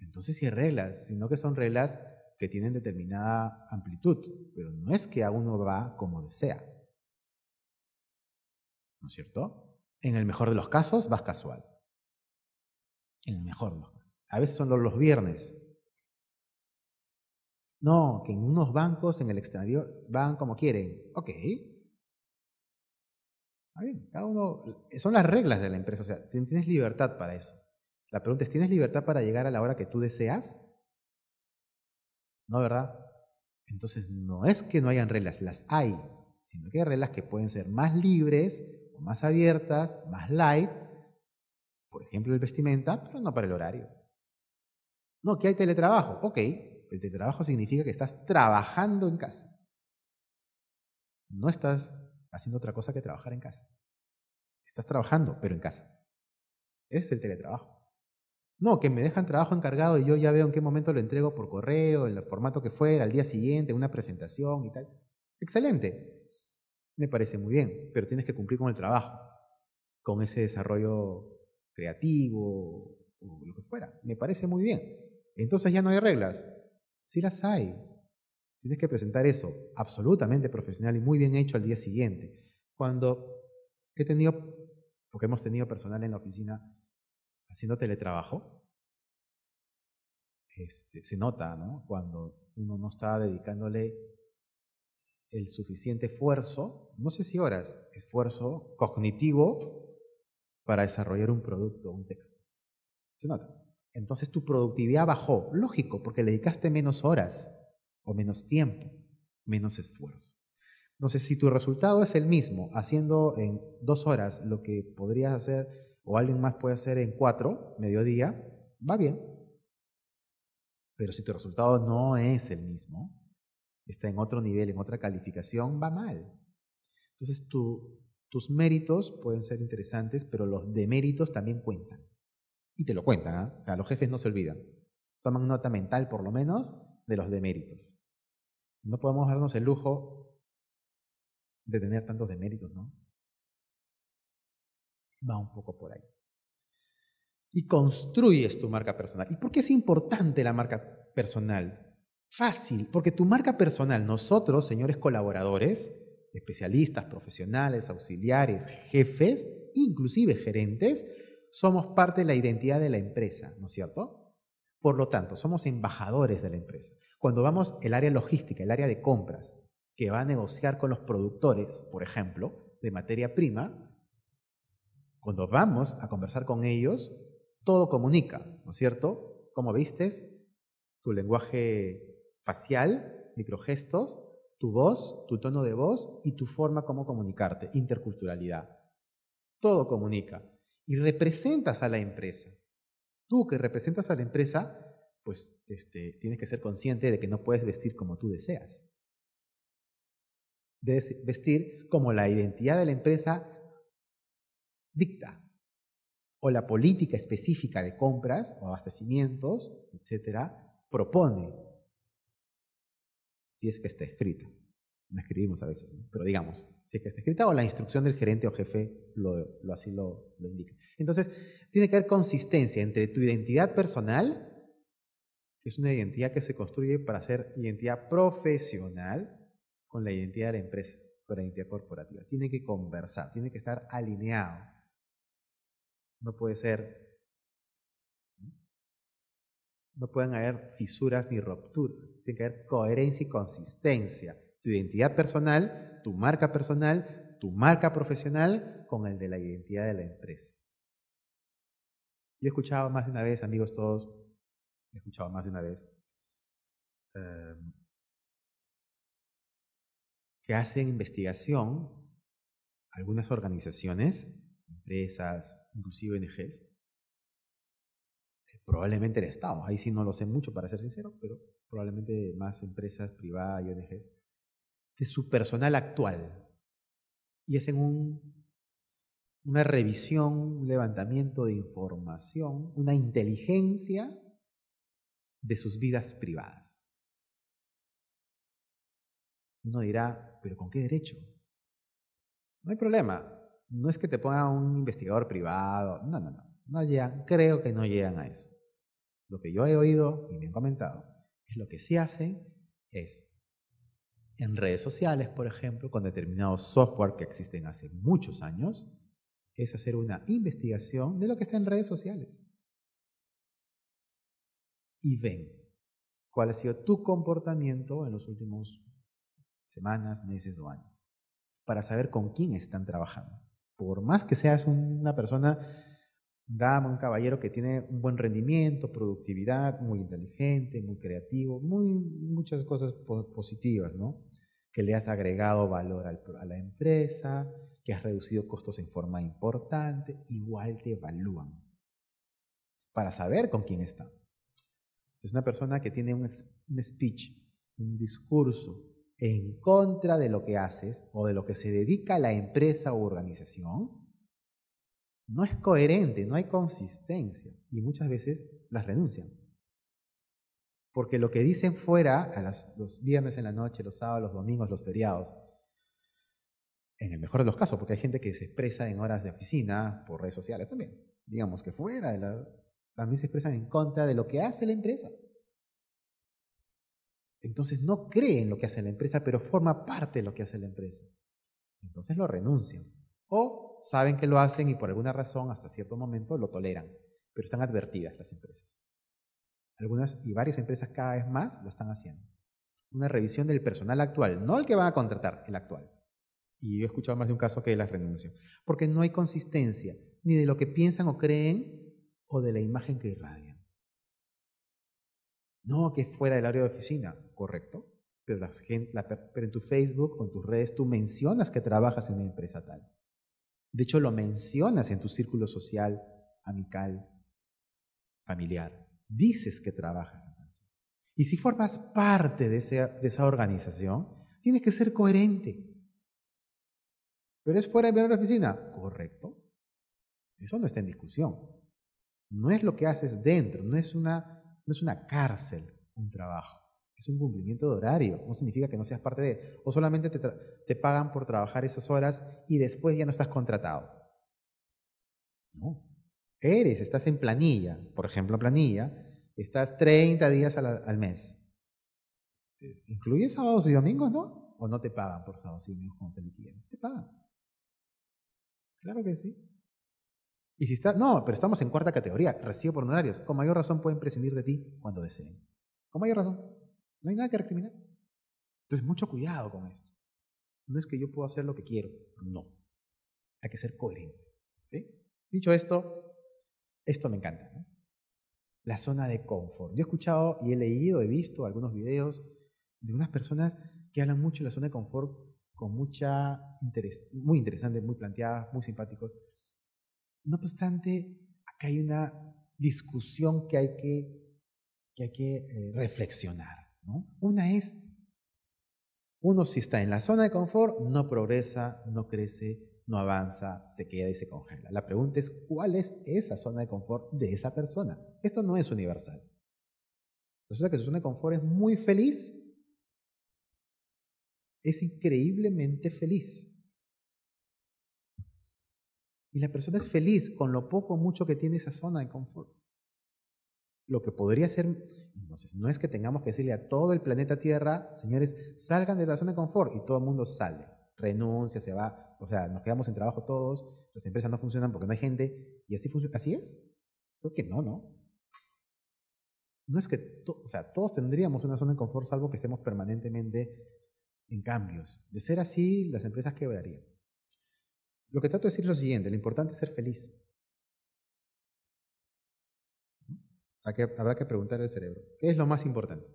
entonces sí hay reglas, sino que son reglas que tienen determinada amplitud, pero no es que a uno va como desea. ¿No es cierto? En el mejor de los casos vas casual. En el mejor de los casos. A veces son los, viernes. No, que en unos bancos en el exterior van como quieren. Ok, Está bien, cada uno. Son las reglas de la empresa, o sea, tienes libertad para eso. La pregunta es, ¿tienes libertad para llegar a la hora que tú deseas? No, ¿verdad? Entonces no es que no hayan reglas, las hay, sino que hay reglas que pueden ser más libres, más abiertas, más light, por ejemplo el vestimenta, pero no para el horario. No, que hay teletrabajo, ok, el teletrabajo significa que estás trabajando en casa. No estás haciendo otra cosa que trabajar en casa. Estás trabajando, pero en casa. Es el teletrabajo. No, que me dejan trabajo encargado y yo ya veo en qué momento lo entrego por correo, en el formato que fuera, al día siguiente, una presentación y tal. Excelente. Me parece muy bien, pero tienes que cumplir con el trabajo, con ese desarrollo creativo o lo que fuera. Me parece muy bien. Entonces ya no hay reglas. Sí las hay. Tienes que presentar eso absolutamente profesional y muy bien hecho al día siguiente. Cuando he tenido, porque hemos tenido personal en la oficina haciendo teletrabajo, este, se nota, ¿no? Cuando uno no está dedicándole el suficiente esfuerzo, no sé si horas, esfuerzo cognitivo para desarrollar un producto, un texto. Se nota. Entonces tu productividad bajó, lógico, porque le dedicaste menos horas o menos tiempo, menos esfuerzo. Entonces, si tu resultado es el mismo, haciendo en dos horas lo que podrías hacer o alguien más puede hacer en cuatro, mediodía, va bien. Pero si tu resultado no es el mismo, está en otro nivel, en otra calificación, va mal. Entonces tus méritos pueden ser interesantes, pero los deméritos también cuentan. Y te lo cuentan, ¿eh? o sea, los jefes no se olvidan. Toman nota mental, por lo menos, de los deméritos. No podemos darnos el lujo de tener tantos deméritos, ¿no? Va un poco por ahí. Y construyes tu marca personal. ¿Y por qué es importante la marca personal? Fácil, porque tu marca personal, nosotros, señores colaboradores, especialistas, profesionales, auxiliares, jefes, inclusive gerentes, somos parte de la identidad de la empresa, ¿no es cierto? Por lo tanto, somos embajadores de la empresa. Cuando vamos el área logística, el área de compras, que va a negociar con los productores, por ejemplo, de materia prima, cuando vamos a conversar con ellos, todo comunica, ¿no es cierto? Como vistes, tu lenguaje facial, microgestos, tu voz, tu tono de voz y tu forma como comunicarte, interculturalidad. Todo comunica. Y representas a la empresa. Tú que representas a la empresa, pues este, tienes que ser consciente de que no puedes vestir como tú deseas. Debes vestir como la identidad de la empresa dicta, o la política específica de compras o abastecimientos, etcétera, propone, si es que está escrita. No escribimos a veces, pero digamos, si es que está escrita o la instrucción del gerente o jefe lo, así lo indica. Entonces, tiene que haber consistencia entre tu identidad personal, que es una identidad que se construye para ser identidad profesional, con la identidad de la empresa, con la identidad corporativa. Tiene que conversar, tiene que estar alineado. No puede ser. No pueden haber fisuras ni rupturas. Tiene que haber coherencia y consistencia. Tu identidad personal, tu marca personal, tu marca profesional con el de la identidad de la empresa. Yo he escuchado más de una vez, amigos todos, he escuchado más de una vez, em, que hacen investigación algunas organizaciones empresas, inclusive ONGs, probablemente el Estado, ahí sí no lo sé mucho para ser sincero, pero probablemente más empresas privadas y ONGs, de su personal actual y hacen un, una revisión, un levantamiento de información, una inteligencia de sus vidas privadas. Uno dirá, pero ¿con qué derecho? No hay problema no es que te ponga un investigador privado, no, no, no, no llegan, creo que no llegan a eso. Lo que yo he oído y me han comentado es lo que se hacen es en redes sociales, por ejemplo, con determinados software que existen hace muchos años, es hacer una investigación de lo que está en redes sociales. Y ven cuál ha sido tu comportamiento en los últimos semanas, meses o años, para saber con quién están trabajando por más que seas una persona dama, un caballero que tiene un buen rendimiento, productividad, muy inteligente, muy creativo, muy, muchas cosas positivas, ¿no? Que le has agregado valor a la empresa, que has reducido costos en forma importante, igual te evalúan para saber con quién está. Es una persona que tiene un speech, un discurso en contra de lo que haces o de lo que se dedica la empresa u organización, no es coherente, no hay consistencia y muchas veces las renuncian. Porque lo que dicen fuera, a los viernes en la noche, los sábados, los domingos, los feriados, en el mejor de los casos, porque hay gente que se expresa en horas de oficina, por redes sociales también, digamos que fuera, también se expresan en contra de lo que hace la empresa. Entonces no creen en lo que hace la empresa, pero forma parte de lo que hace la empresa. Entonces lo renuncian. O saben que lo hacen y por alguna razón hasta cierto momento lo toleran, pero están advertidas las empresas. Algunas y varias empresas cada vez más lo están haciendo. Una revisión del personal actual, no el que van a contratar, el actual. Y yo he escuchado más de un caso que las renuncian. Porque no hay consistencia ni de lo que piensan o creen o de la imagen que irradian. No, que fuera del área de oficina, correcto. Pero, gente, en tu Facebook o en tus redes tú mencionas que trabajas en una empresa tal. De hecho, lo mencionas en tu círculo social, amical, familiar. Dices que trabajas Y si formas parte de esa, organización, tienes que ser coherente. Pero es fuera del área de oficina, correcto. Eso no está en discusión. No es lo que haces dentro, no es una no es una cárcel un trabajo, es un cumplimiento de horario, no significa que no seas parte de, o solamente te, te pagan por trabajar esas horas y después ya no estás contratado. No, eres, estás en planilla, por ejemplo, planilla, estás 30 días al, mes. Eh, ¿Incluye sábados y domingos, no? ¿O no te pagan por sábados y domingos como te liquiden. Te pagan. Claro que sí. Y si está, no, pero estamos en cuarta categoría, recibo por honorarios. Con mayor razón pueden prescindir de ti cuando deseen. Con mayor razón. No hay nada que recriminar. Entonces, mucho cuidado con esto. No es que yo pueda hacer lo que quiero. No. Hay que ser coherente. ¿sí? Dicho esto, esto me encanta. La zona de confort. Yo he escuchado y he leído, he visto algunos videos de unas personas que hablan mucho de la zona de confort con mucha interés, muy interesante, muy planteada, muy simpáticos. No obstante, acá hay una discusión que hay que, que, hay que eh, reflexionar. Una es, uno si está en la zona de confort, no progresa, no crece, no avanza, se queda y se congela. La pregunta es, ¿cuál es esa zona de confort de esa persona? Esto no es universal. Resulta que su zona de confort es muy feliz, es increíblemente feliz. Y la persona es feliz con lo poco o mucho que tiene esa zona de confort. Lo que podría ser, entonces, no es que tengamos que decirle a todo el planeta Tierra, señores, salgan de la zona de confort y todo el mundo sale, renuncia, se va, o sea, nos quedamos en trabajo todos, las empresas no funcionan porque no hay gente y así funciona, así es. Creo que no, ¿no? No es que, o sea, todos tendríamos una zona de confort salvo que estemos permanentemente en cambios. De ser así, las empresas quebrarían. Lo que trato de decir es lo siguiente, lo importante es ser feliz. habrá que preguntar al cerebro, ¿qué es lo más importante?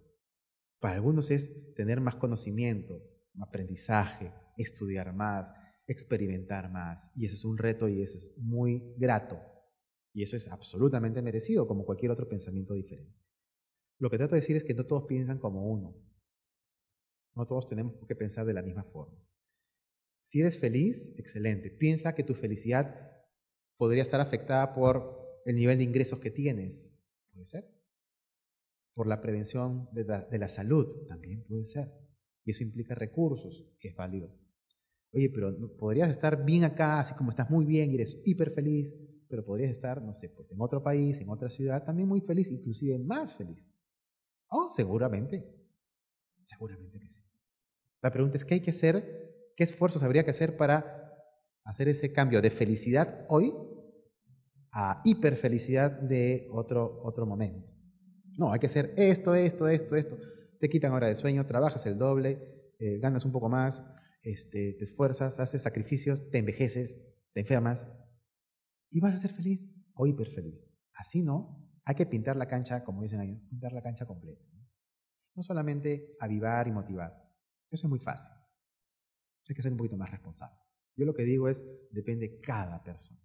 Para algunos es tener más conocimiento, aprendizaje, estudiar más, experimentar más. Y eso es un reto y eso es muy grato. Y eso es absolutamente merecido, como cualquier otro pensamiento diferente. Lo que trato de decir es que no todos piensan como uno. No todos tenemos que pensar de la misma forma. Si eres feliz, excelente. Piensa que tu felicidad podría estar afectada por el nivel de ingresos que tienes. Puede ser. Por la prevención de la, salud. También puede ser. Y eso implica recursos. Es válido. Oye, pero podrías estar bien acá, así como estás muy bien y eres hiper feliz, pero podrías estar, no sé, pues en otro país, en otra ciudad, también muy feliz, inclusive más feliz. Oh, seguramente. Seguramente que sí. La pregunta es, ¿qué hay que hacer ¿Qué esfuerzos habría que hacer para hacer ese cambio de felicidad hoy a hiperfelicidad de otro, otro momento? No, hay que hacer esto, esto, esto, esto. Te quitan hora de sueño, trabajas el doble, eh, ganas un poco más, este, te esfuerzas, haces sacrificios, te envejeces, te enfermas y vas a ser feliz o hiperfeliz. Así no, hay que pintar la cancha, como dicen ahí, pintar la cancha completa. No solamente avivar y motivar. Eso es muy fácil. Hay que ser un poquito más responsable. Yo lo que digo es, depende cada persona,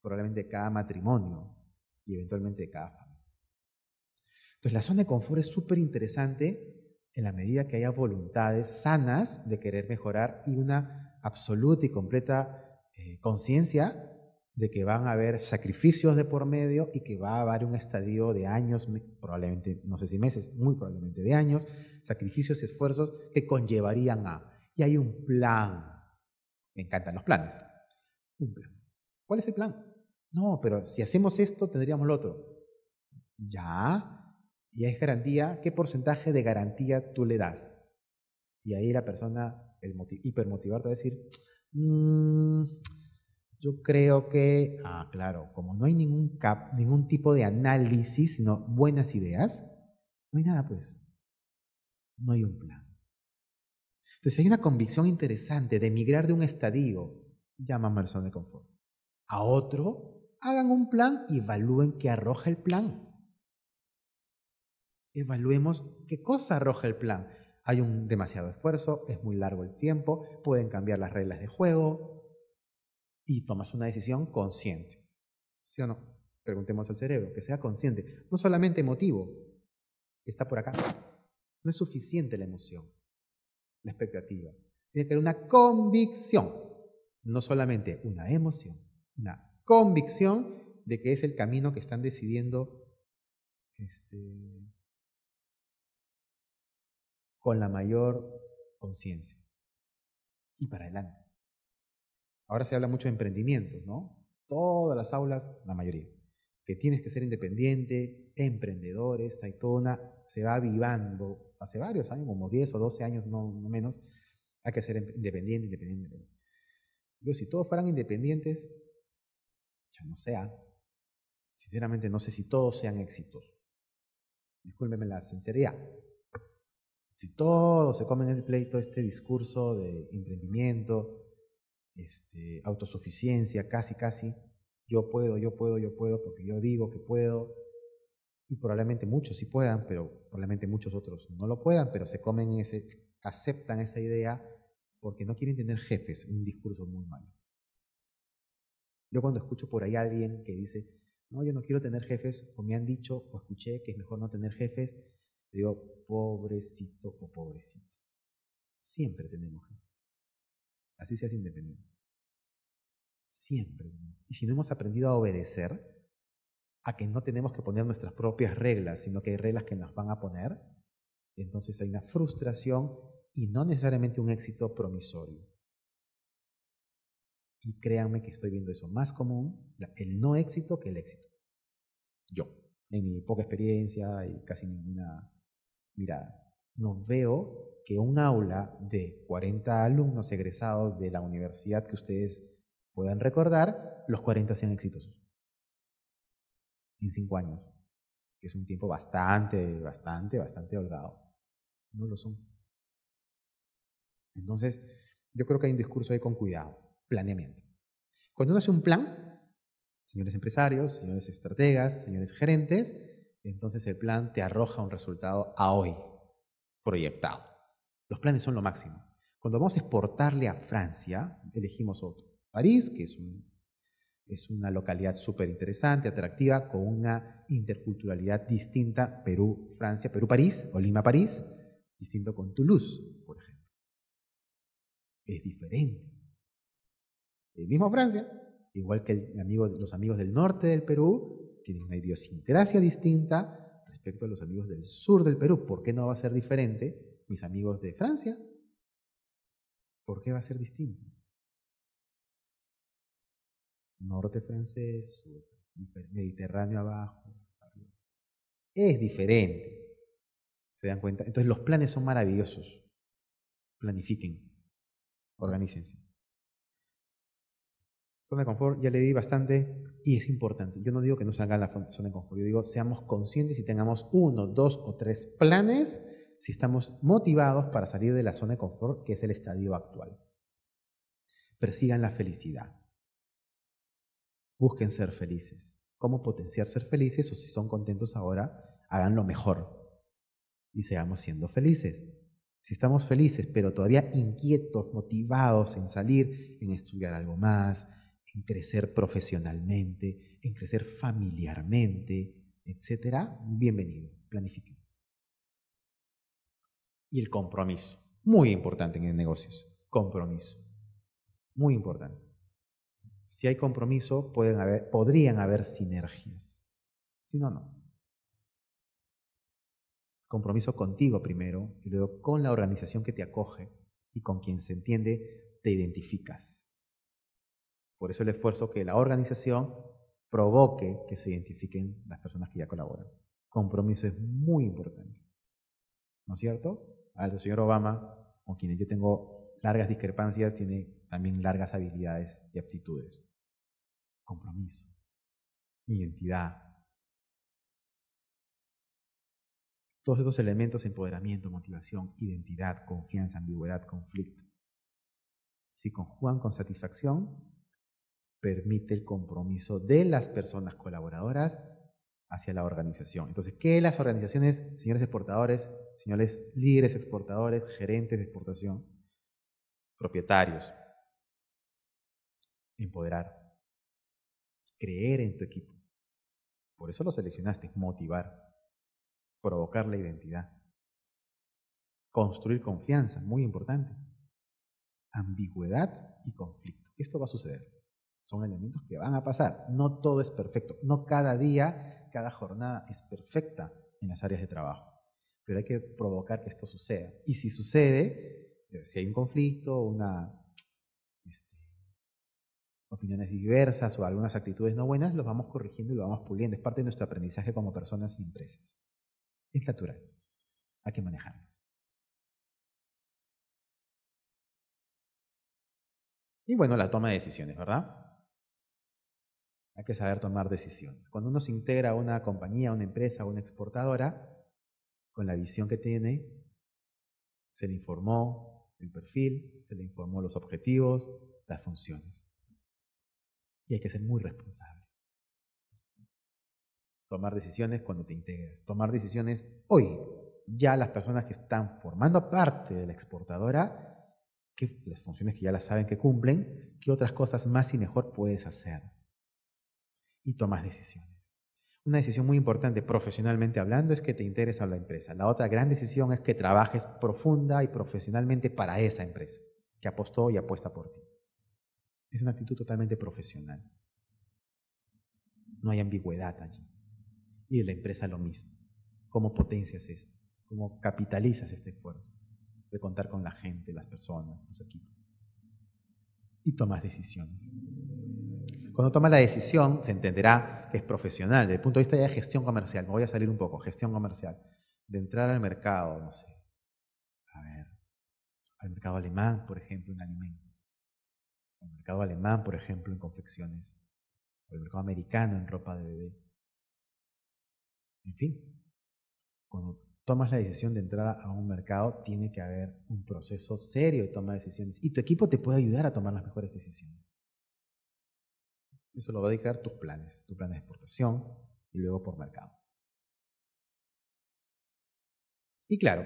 probablemente cada matrimonio y eventualmente de cada familia. Entonces, la zona de confort es súper interesante en la medida que haya voluntades sanas de querer mejorar y una absoluta y completa eh, conciencia de que van a haber sacrificios de por medio y que va a haber un estadio de años, probablemente, no sé si meses, muy probablemente de años, sacrificios y esfuerzos que conllevarían a y hay un plan. Me encantan los planes. Un plan. ¿Cuál es el plan? No, pero si hacemos esto, tendríamos lo otro. Ya. Y es garantía. ¿Qué porcentaje de garantía tú le das? Y ahí la persona, el hipermotivarte a decir, mm, yo creo que, ah, claro, como no hay ningún, cap, ningún tipo de análisis, sino buenas ideas, no hay nada, pues. No hay un plan. Entonces hay una convicción interesante de emigrar de un estadio, llaman zona de confort, a otro, hagan un plan y evalúen qué arroja el plan. Evaluemos qué cosa arroja el plan. Hay un demasiado esfuerzo, es muy largo el tiempo, pueden cambiar las reglas de juego y tomas una decisión consciente. ¿Sí o no? Preguntemos al cerebro, que sea consciente, no solamente emotivo, está por acá. No es suficiente la emoción la expectativa. Tiene que haber una convicción, no solamente una emoción, una convicción de que es el camino que están decidiendo este, con la mayor conciencia. Y para adelante. Ahora se habla mucho de emprendimiento, ¿no? Todas las aulas, la mayoría, que tienes que ser independiente, emprendedores, una... se va vivando hace varios años, como 10 o 12 años, no, menos, hay que ser independiente, independiente, Yo, si todos fueran independientes, ya no sea, sinceramente no sé si todos sean exitosos. Discúlpeme la sinceridad. Si todos se comen el pleito este discurso de emprendimiento, este, autosuficiencia, casi, casi, yo puedo, yo puedo, yo puedo, porque yo digo que puedo, y probablemente muchos sí puedan, pero probablemente muchos otros no lo puedan, pero se comen ese, aceptan esa idea porque no quieren tener jefes, un discurso muy malo. Yo cuando escucho por ahí a alguien que dice, no, yo no quiero tener jefes, o me han dicho o escuché que es mejor no tener jefes, digo, pobrecito o pobrecito. Siempre tenemos jefes. Así se hace independiente. Siempre. Y si no hemos aprendido a obedecer, a que no tenemos que poner nuestras propias reglas, sino que hay reglas que nos van a poner, entonces hay una frustración y no necesariamente un éxito promisorio. Y créanme que estoy viendo eso más común, el no éxito que el éxito. Yo, en mi poca experiencia y casi ninguna mirada, no veo que un aula de 40 alumnos egresados de la universidad que ustedes puedan recordar, los 40 sean exitosos en cinco años, que es un tiempo bastante, bastante, bastante holgado. No lo son. Entonces, yo creo que hay un discurso ahí con cuidado, planeamiento. Cuando uno hace un plan, señores empresarios, señores estrategas, señores gerentes, entonces el plan te arroja un resultado a hoy, proyectado. Los planes son lo máximo. Cuando vamos a exportarle a Francia, elegimos otro. París, que es un es una localidad súper interesante, atractiva, con una interculturalidad distinta, Perú, Francia, Perú, París, o Lima, París, distinto con Toulouse, por ejemplo. Es diferente. El mismo Francia, igual que los amigos del norte del Perú, tienen una idiosincrasia distinta respecto a los amigos del sur del Perú. ¿Por qué no va a ser diferente mis amigos de Francia? ¿Por qué va a ser distinto? norte francés, mediterráneo abajo. Es diferente. ¿Se dan cuenta? Entonces los planes son maravillosos. Planifiquen. Organícense. Zona de confort, ya le di bastante y es importante. Yo no digo que no salgan la zona de confort, yo digo seamos conscientes y tengamos uno, dos o tres planes si estamos motivados para salir de la zona de confort que es el estadio actual. Persigan la felicidad busquen ser felices. ¿Cómo potenciar ser felices? O si son contentos ahora, hagan lo mejor y seamos siendo felices. Si estamos felices, pero todavía inquietos, motivados en salir, en estudiar algo más, en crecer profesionalmente, en crecer familiarmente, etc. bienvenido, planifiquen. Y el compromiso, muy importante en negocios, compromiso, muy importante. Si hay compromiso, podrían haber sinergias. Si no, no. Compromiso contigo primero y luego con la organización que te acoge y con quien se entiende te identificas. Por eso el esfuerzo que la organización provoque que se identifiquen las personas que ya colaboran. Compromiso es muy importante. ¿No es cierto? Al señor Obama, con quien yo tengo largas discrepancias, tiene también largas habilidades y aptitudes. Compromiso, identidad. Todos estos elementos, empoderamiento, motivación, identidad, confianza, ambigüedad, conflicto, si conjugan con satisfacción, permite el compromiso de las personas colaboradoras hacia la organización. Entonces, ¿qué las organizaciones, señores exportadores, señores líderes exportadores, gerentes de exportación, propietarios, empoderar, creer en tu equipo. Por eso lo seleccionaste, motivar, provocar la identidad, construir confianza, muy importante, ambigüedad y conflicto. Esto va a suceder. Son elementos que van a pasar. No todo es perfecto. No cada día, cada jornada es perfecta en las áreas de trabajo. Pero hay que provocar que esto suceda. Y si sucede, eh, si hay un conflicto, una, este, opiniones diversas o algunas actitudes no buenas, los vamos corrigiendo y lo vamos puliendo. Es parte de nuestro aprendizaje como personas y empresas. Es natural. Hay que manejarnos. Y bueno, la toma de decisiones, ¿verdad? Hay que saber tomar decisiones. Cuando uno se integra a una compañía, a una empresa, a una exportadora, con la visión que tiene, se le informó el perfil, se le informó los objetivos, las funciones y hay que ser muy responsable. Tomar decisiones cuando te integras. Tomar decisiones hoy. Ya las personas que están formando parte de la exportadora, que las funciones que ya las saben que cumplen, qué otras cosas más y mejor puedes hacer. Y tomas decisiones. Una decisión muy importante profesionalmente hablando es que te interesa la empresa. La otra gran decisión es que trabajes profunda y profesionalmente para esa empresa que apostó y apuesta por ti. Es una actitud totalmente profesional. No hay ambigüedad allí. Y en la empresa lo mismo. ¿Cómo potencias esto? ¿Cómo capitalizas este esfuerzo de contar con la gente, las personas, los equipos? Y tomas decisiones. Cuando tomas la decisión, se entenderá que es profesional. Desde el punto de vista de gestión comercial, me voy a salir un poco, gestión comercial. De entrar al mercado, no sé, a ver, al mercado alemán, por ejemplo, en alimentos el mercado alemán, por ejemplo, en confecciones, o el mercado americano en ropa de bebé. En fin, cuando tomas la decisión de entrar a un mercado, tiene que haber un proceso serio de toma de decisiones y tu equipo te puede ayudar a tomar las mejores decisiones. Eso lo va a dictar tus planes, tu plan de exportación y luego por mercado. Y claro,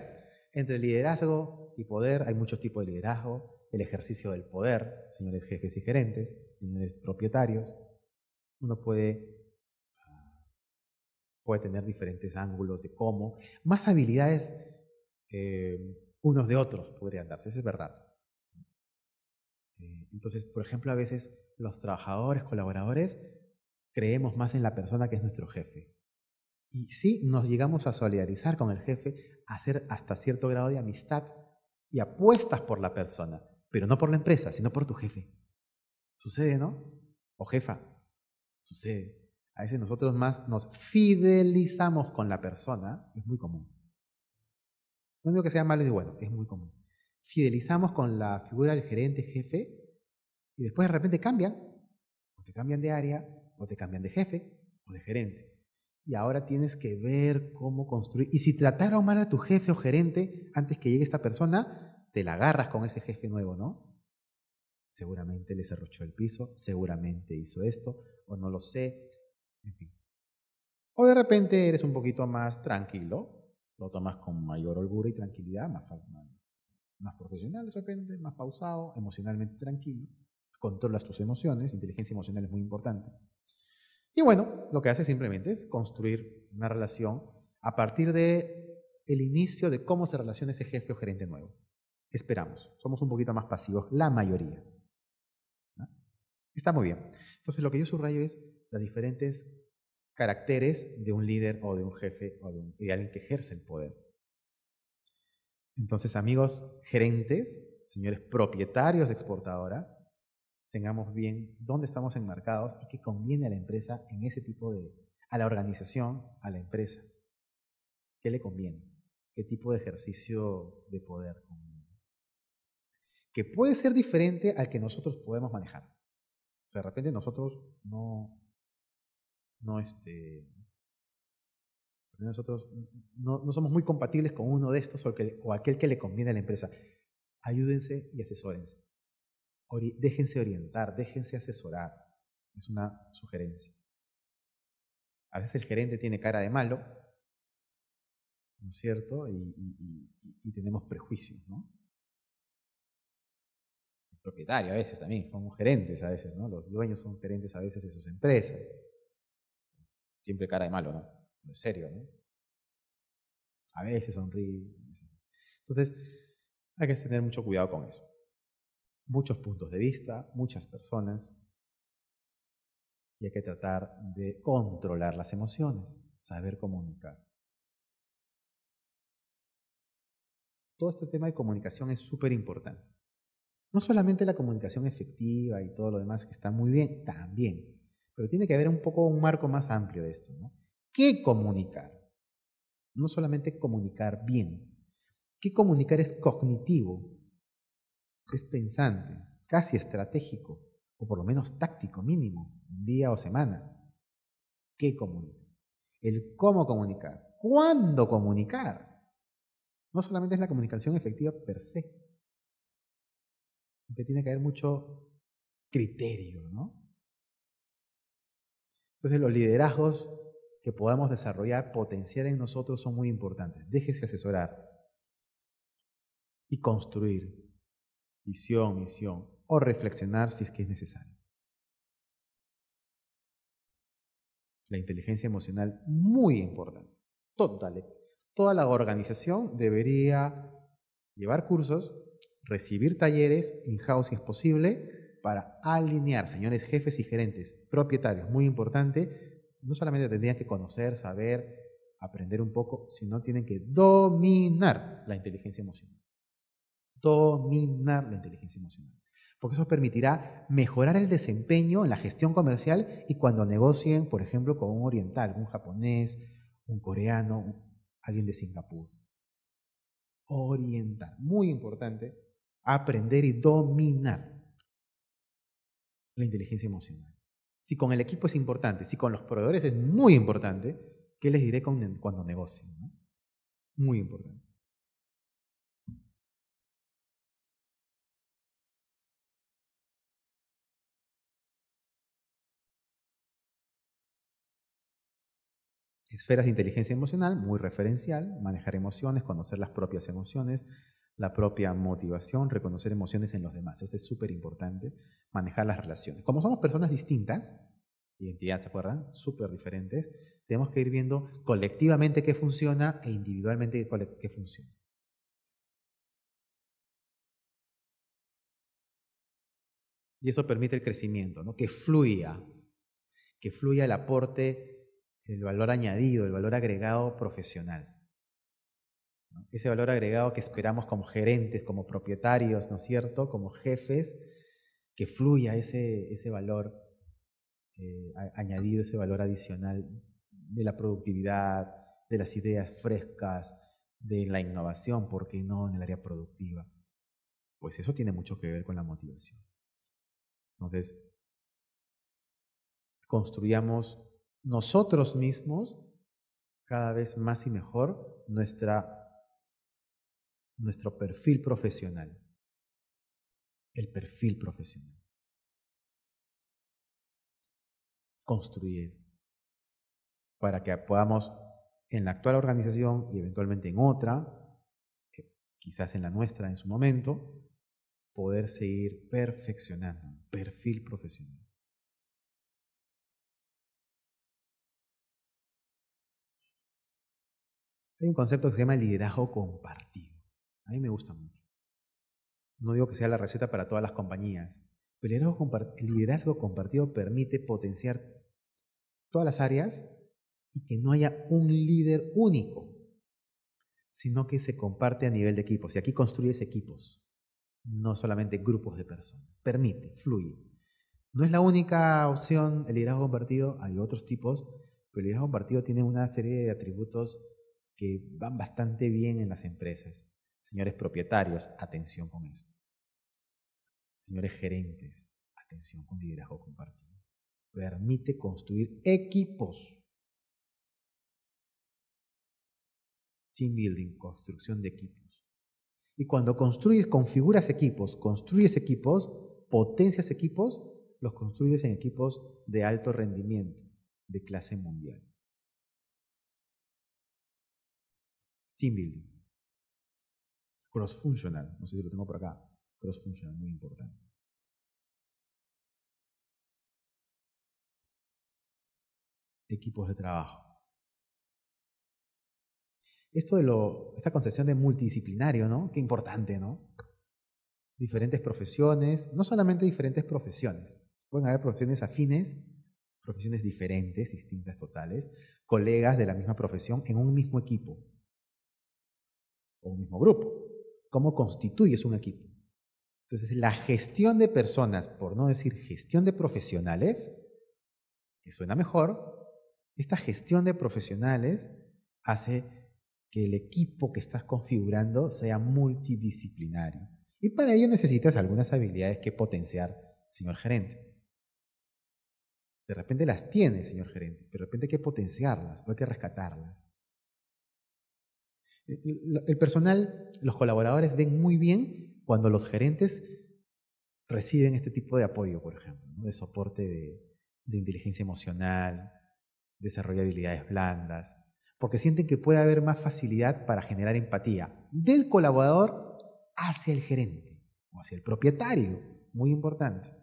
entre liderazgo y poder hay muchos tipos de liderazgo el ejercicio del poder, señores jefes y gerentes, señores propietarios. Uno puede, ah, puede tener diferentes ángulos de cómo, más habilidades eh, unos de otros podrían darse, eso es verdad. Eh, entonces, por ejemplo, a veces los trabajadores, colaboradores, creemos más en la persona que es nuestro jefe. Y sí, nos llegamos a solidarizar con el jefe, a hacer hasta cierto grado de amistad y apuestas por la persona pero no por la empresa, sino por tu jefe. Sucede, ¿no? O jefa, sucede. A veces nosotros más nos fidelizamos con la persona, es muy común. No digo que sea malo y bueno, es muy común. Fidelizamos con la figura del gerente, jefe, y después de repente cambian, o te cambian de área, o te cambian de jefe, o de gerente. Y ahora tienes que ver cómo construir. Y si trataron mal a tu jefe o gerente antes que llegue esta persona, te la agarras con ese jefe nuevo, ¿no? Seguramente le cerrochó el piso, seguramente hizo esto, o no lo sé, en fin. O de repente eres un poquito más tranquilo, lo tomas con mayor holgura y tranquilidad, más, más, profesional de repente, más pausado, emocionalmente tranquilo, controlas tus emociones, inteligencia emocional es muy importante. Y bueno, lo que hace simplemente es construir una relación a partir de inicio de cómo se relaciona ese jefe o gerente nuevo esperamos. Somos un poquito más pasivos, la mayoría. Está muy bien. Entonces, lo que yo subrayo es las diferentes caracteres de un líder o de un jefe o de, alguien que ejerce el poder. Entonces, amigos gerentes, señores propietarios de exportadoras, tengamos bien dónde estamos enmarcados y qué conviene a la empresa en ese tipo de, a la organización, a la empresa. ¿Qué le conviene? ¿Qué tipo de ejercicio de poder conviene? que puede ser diferente al que nosotros podemos manejar. O sea, de repente nosotros no, no, este, nosotros no, no somos muy compatibles con uno de estos o, aquel que le conviene a la empresa. Ayúdense y asesórense. déjense orientar, déjense asesorar. Es una sugerencia. A veces el gerente tiene cara de malo, ¿no es cierto? y tenemos prejuicios, ¿no? propietario a veces también, somos gerentes a veces, ¿no? Los dueños son gerentes a veces de sus empresas. Siempre cara de malo, ¿no? En serio, ¿no? A veces sonríe. Entonces, hay que tener mucho cuidado con eso. Muchos puntos de vista, muchas personas. Y hay que tratar de controlar las emociones, saber comunicar. Todo este tema de comunicación es súper importante. No solamente la comunicación efectiva y todo lo demás que está muy bien, también, pero tiene que haber un poco un marco más amplio de esto. ¿no? ¿Qué comunicar? No solamente comunicar bien. ¿Qué comunicar es cognitivo? Es pensante, casi estratégico, o por lo menos táctico mínimo, día o semana. ¿Qué comunicar? El cómo comunicar. ¿Cuándo comunicar? No solamente es la comunicación efectiva per se, que tiene que haber mucho criterio, ¿no? Entonces los liderazgos que podamos desarrollar, potenciar en nosotros son muy importantes. Déjese asesorar y construir visión, misión o reflexionar si es que es necesario. La inteligencia emocional muy importante. Total, ¿eh? toda la organización debería llevar cursos recibir talleres in-house si es posible para alinear, señores jefes y gerentes, propietarios, muy importante, no solamente tendrían que conocer, saber, aprender un poco, sino tienen que dominar la inteligencia emocional. Dominar la inteligencia emocional. Porque eso permitirá mejorar el desempeño en la gestión comercial y cuando negocien, por ejemplo, con un oriental, un japonés, un coreano, alguien de Singapur. Oriental, muy importante, aprender y dominar la inteligencia emocional. Si con el equipo es importante, si con los proveedores es muy importante, ¿qué les diré cuando negocien? Muy importante. Esferas de inteligencia emocional, muy referencial, manejar emociones, conocer las propias emociones, la propia motivación, reconocer emociones en los demás. Esto es súper importante, manejar las relaciones. Como somos personas distintas, identidad, ¿se acuerdan? Súper diferentes, tenemos que ir viendo colectivamente qué funciona e individualmente qué funciona. Y eso permite el crecimiento, ¿no? que fluya, que fluya el aporte, el valor añadido, el valor agregado profesional. Ese valor agregado que esperamos como gerentes, como propietarios, ¿no es cierto? Como jefes, que fluya ese, ese valor eh, añadido, ese valor adicional de la productividad, de las ideas frescas, de la innovación, ¿por qué no en el área productiva? Pues eso tiene mucho que ver con la motivación. Entonces, construyamos nosotros mismos cada vez más y mejor nuestra nuestro perfil profesional. El perfil profesional. Construir para que podamos en la actual organización y eventualmente en otra, eh, quizás en la nuestra en su momento, poder seguir perfeccionando un perfil profesional. Hay un concepto que se llama liderazgo compartido. A mí me gusta mucho. No digo que sea la receta para todas las compañías, pero el liderazgo, compartido permite potenciar todas las áreas y que no haya un líder único, sino que se comparte a nivel de equipos. Y aquí construyes equipos, no solamente grupos de personas. Permite, fluye. No es la única opción el liderazgo compartido, hay otros tipos, pero el liderazgo compartido tiene una serie de atributos que van bastante bien en las empresas. Señores propietarios, atención con esto. Señores gerentes, atención con liderazgo compartido. Permite construir equipos. Team building, construcción de equipos. Y cuando construyes, configuras equipos, construyes equipos, potencias equipos, los construyes en equipos de alto rendimiento, de clase mundial. Team building cross-functional, no sé si lo tengo por acá, cross-functional, muy importante. Equipos de trabajo. Esto de lo, esta concepción de multidisciplinario, ¿no? Qué importante, ¿no? Diferentes profesiones, no solamente diferentes profesiones, pueden haber profesiones afines, profesiones diferentes, distintas, totales, colegas de la misma profesión en un mismo equipo o un mismo grupo cómo constituyes un equipo. Entonces, la gestión de personas, por no decir gestión de profesionales, que suena mejor, esta gestión de profesionales hace que el equipo que estás configurando sea multidisciplinario. Y para ello necesitas algunas habilidades que potenciar, señor gerente. De repente las tienes, señor gerente, pero de repente hay que potenciarlas, hay que rescatarlas. El personal, los colaboradores ven muy bien cuando los gerentes reciben este tipo de apoyo, por ejemplo, de soporte de, inteligencia emocional, desarrollo de habilidades blandas, porque sienten que puede haber más facilidad para generar empatía del colaborador hacia el gerente o hacia el propietario, muy importante.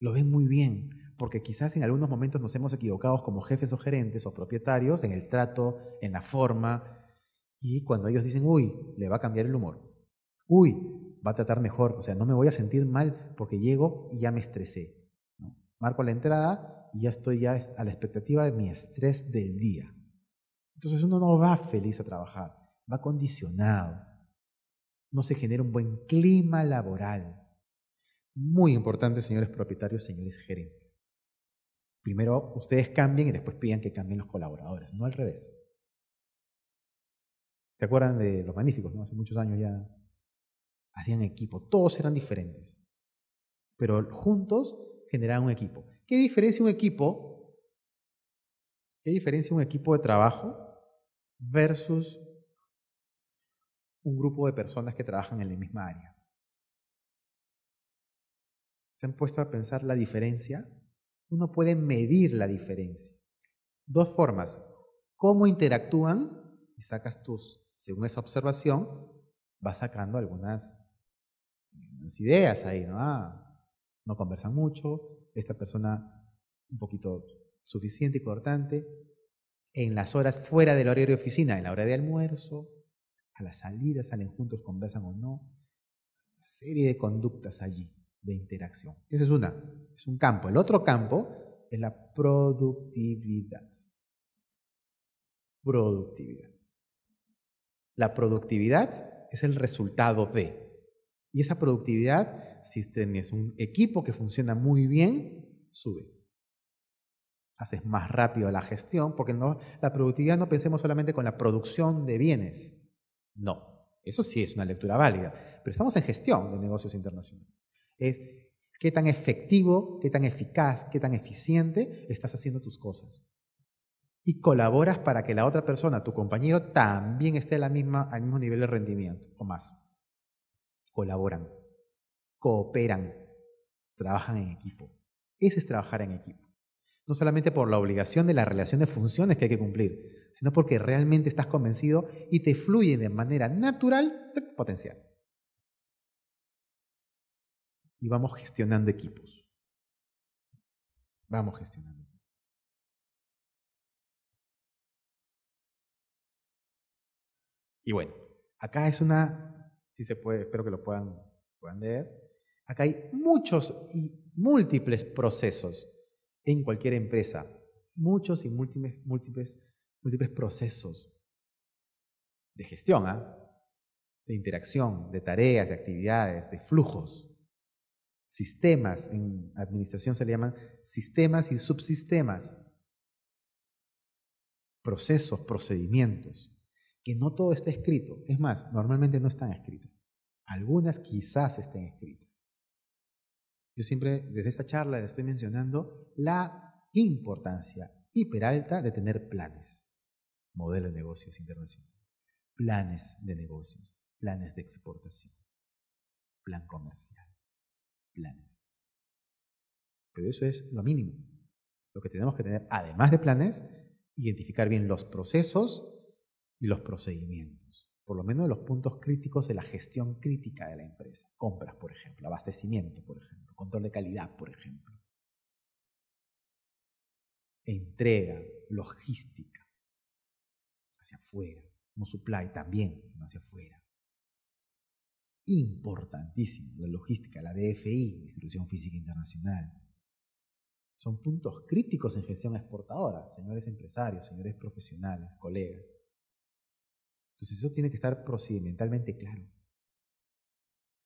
Lo ven muy bien porque quizás en algunos momentos nos hemos equivocado como jefes o gerentes o propietarios en el trato, en la forma, y cuando ellos dicen, uy, le va a cambiar el humor, uy, va a tratar mejor, o sea, no me voy a sentir mal porque llego y ya me estresé. Marco la entrada y ya estoy ya a la expectativa de mi estrés del día. Entonces uno no va feliz a trabajar, va condicionado. No se genera un buen clima laboral. Muy importante, señores propietarios, señores gerentes Primero ustedes cambien y después pidan que cambien los colaboradores, no al revés. ¿Se acuerdan de los magníficos? No? Hace muchos años ya hacían equipo, todos eran diferentes, pero juntos generaban un equipo. ¿Qué diferencia un equipo? ¿Qué diferencia un equipo de trabajo versus un grupo de personas que trabajan en la misma área? ¿Se han puesto a pensar la diferencia? uno puede medir la diferencia. Dos formas. Cómo interactúan y sacas tus, según esa observación, vas sacando algunas, ideas ahí, ¿no? Ah, no conversan mucho, esta persona un poquito suficiente y cortante, en las horas fuera del horario de oficina, en la hora de almuerzo, a la salida salen juntos, conversan o no, serie de conductas allí de interacción. Esa es una, es un campo. El otro campo es la productividad. Productividad. La productividad es el resultado de. Y esa productividad, si tienes un equipo que funciona muy bien, sube. Haces más rápido la gestión, porque no, la productividad no pensemos solamente con la producción de bienes. No, eso sí es una lectura válida, pero estamos en gestión de negocios internacionales. Es qué tan efectivo, qué tan eficaz, qué tan eficiente estás haciendo tus cosas. Y colaboras para que la otra persona, tu compañero, también esté la misma, al mismo nivel de rendimiento o más. Colaboran, cooperan, trabajan en equipo. Ese es trabajar en equipo. No solamente por la obligación de la relación de funciones que hay que cumplir, sino porque realmente estás convencido y te fluye de manera natural potencial y vamos gestionando equipos. Vamos gestionando. Y bueno, acá es una, si se puede, espero que lo puedan, puedan leer. Acá hay muchos y múltiples procesos en cualquier empresa. Muchos y múltiples, múltiples, múltiples procesos de gestión, ¿ah? de interacción, de tareas, de actividades, de flujos sistemas, en administración se le llaman sistemas y subsistemas, procesos, procedimientos, que no todo está escrito. Es más, normalmente no están escritas. Algunas quizás estén escritas. Yo siempre desde esta charla les estoy mencionando la importancia hiperalta de tener planes, modelo de negocios internacionales, planes de negocios, planes de exportación, plan comercial planes. Pero eso es lo mínimo. Lo que tenemos que tener, además de planes, identificar bien los procesos y los procedimientos. Por lo menos los puntos críticos de la gestión crítica de la empresa. Compras, por ejemplo, abastecimiento, por ejemplo, control de calidad, por ejemplo. Entrega, logística, hacia afuera. No supply también, sino hacia afuera importantísimo, la logística, la DFI, Distribución Física Internacional. Son puntos críticos en gestión exportadora, señores empresarios, señores profesionales, colegas. Entonces eso tiene que estar procedimentalmente claro.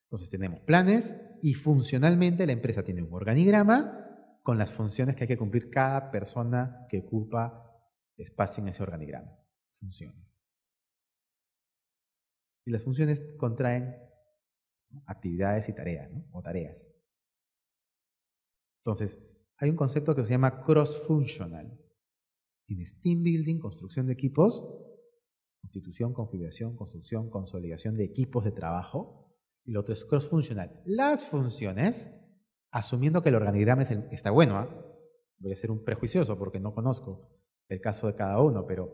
Entonces tenemos planes y funcionalmente la empresa tiene un organigrama con las funciones que hay que cumplir cada persona que ocupa espacio en ese organigrama. Funciones. Y las funciones contraen actividades y tareas, o tareas. Entonces, hay un concepto que se llama cross-functional. Tienes team building, construcción de equipos, constitución, configuración, construcción, consolidación de equipos de trabajo, y lo otro es cross-functional. Las funciones, asumiendo que el organigrama está bueno, ¿ah? voy a ser un prejuicioso porque no conozco el caso de cada uno, pero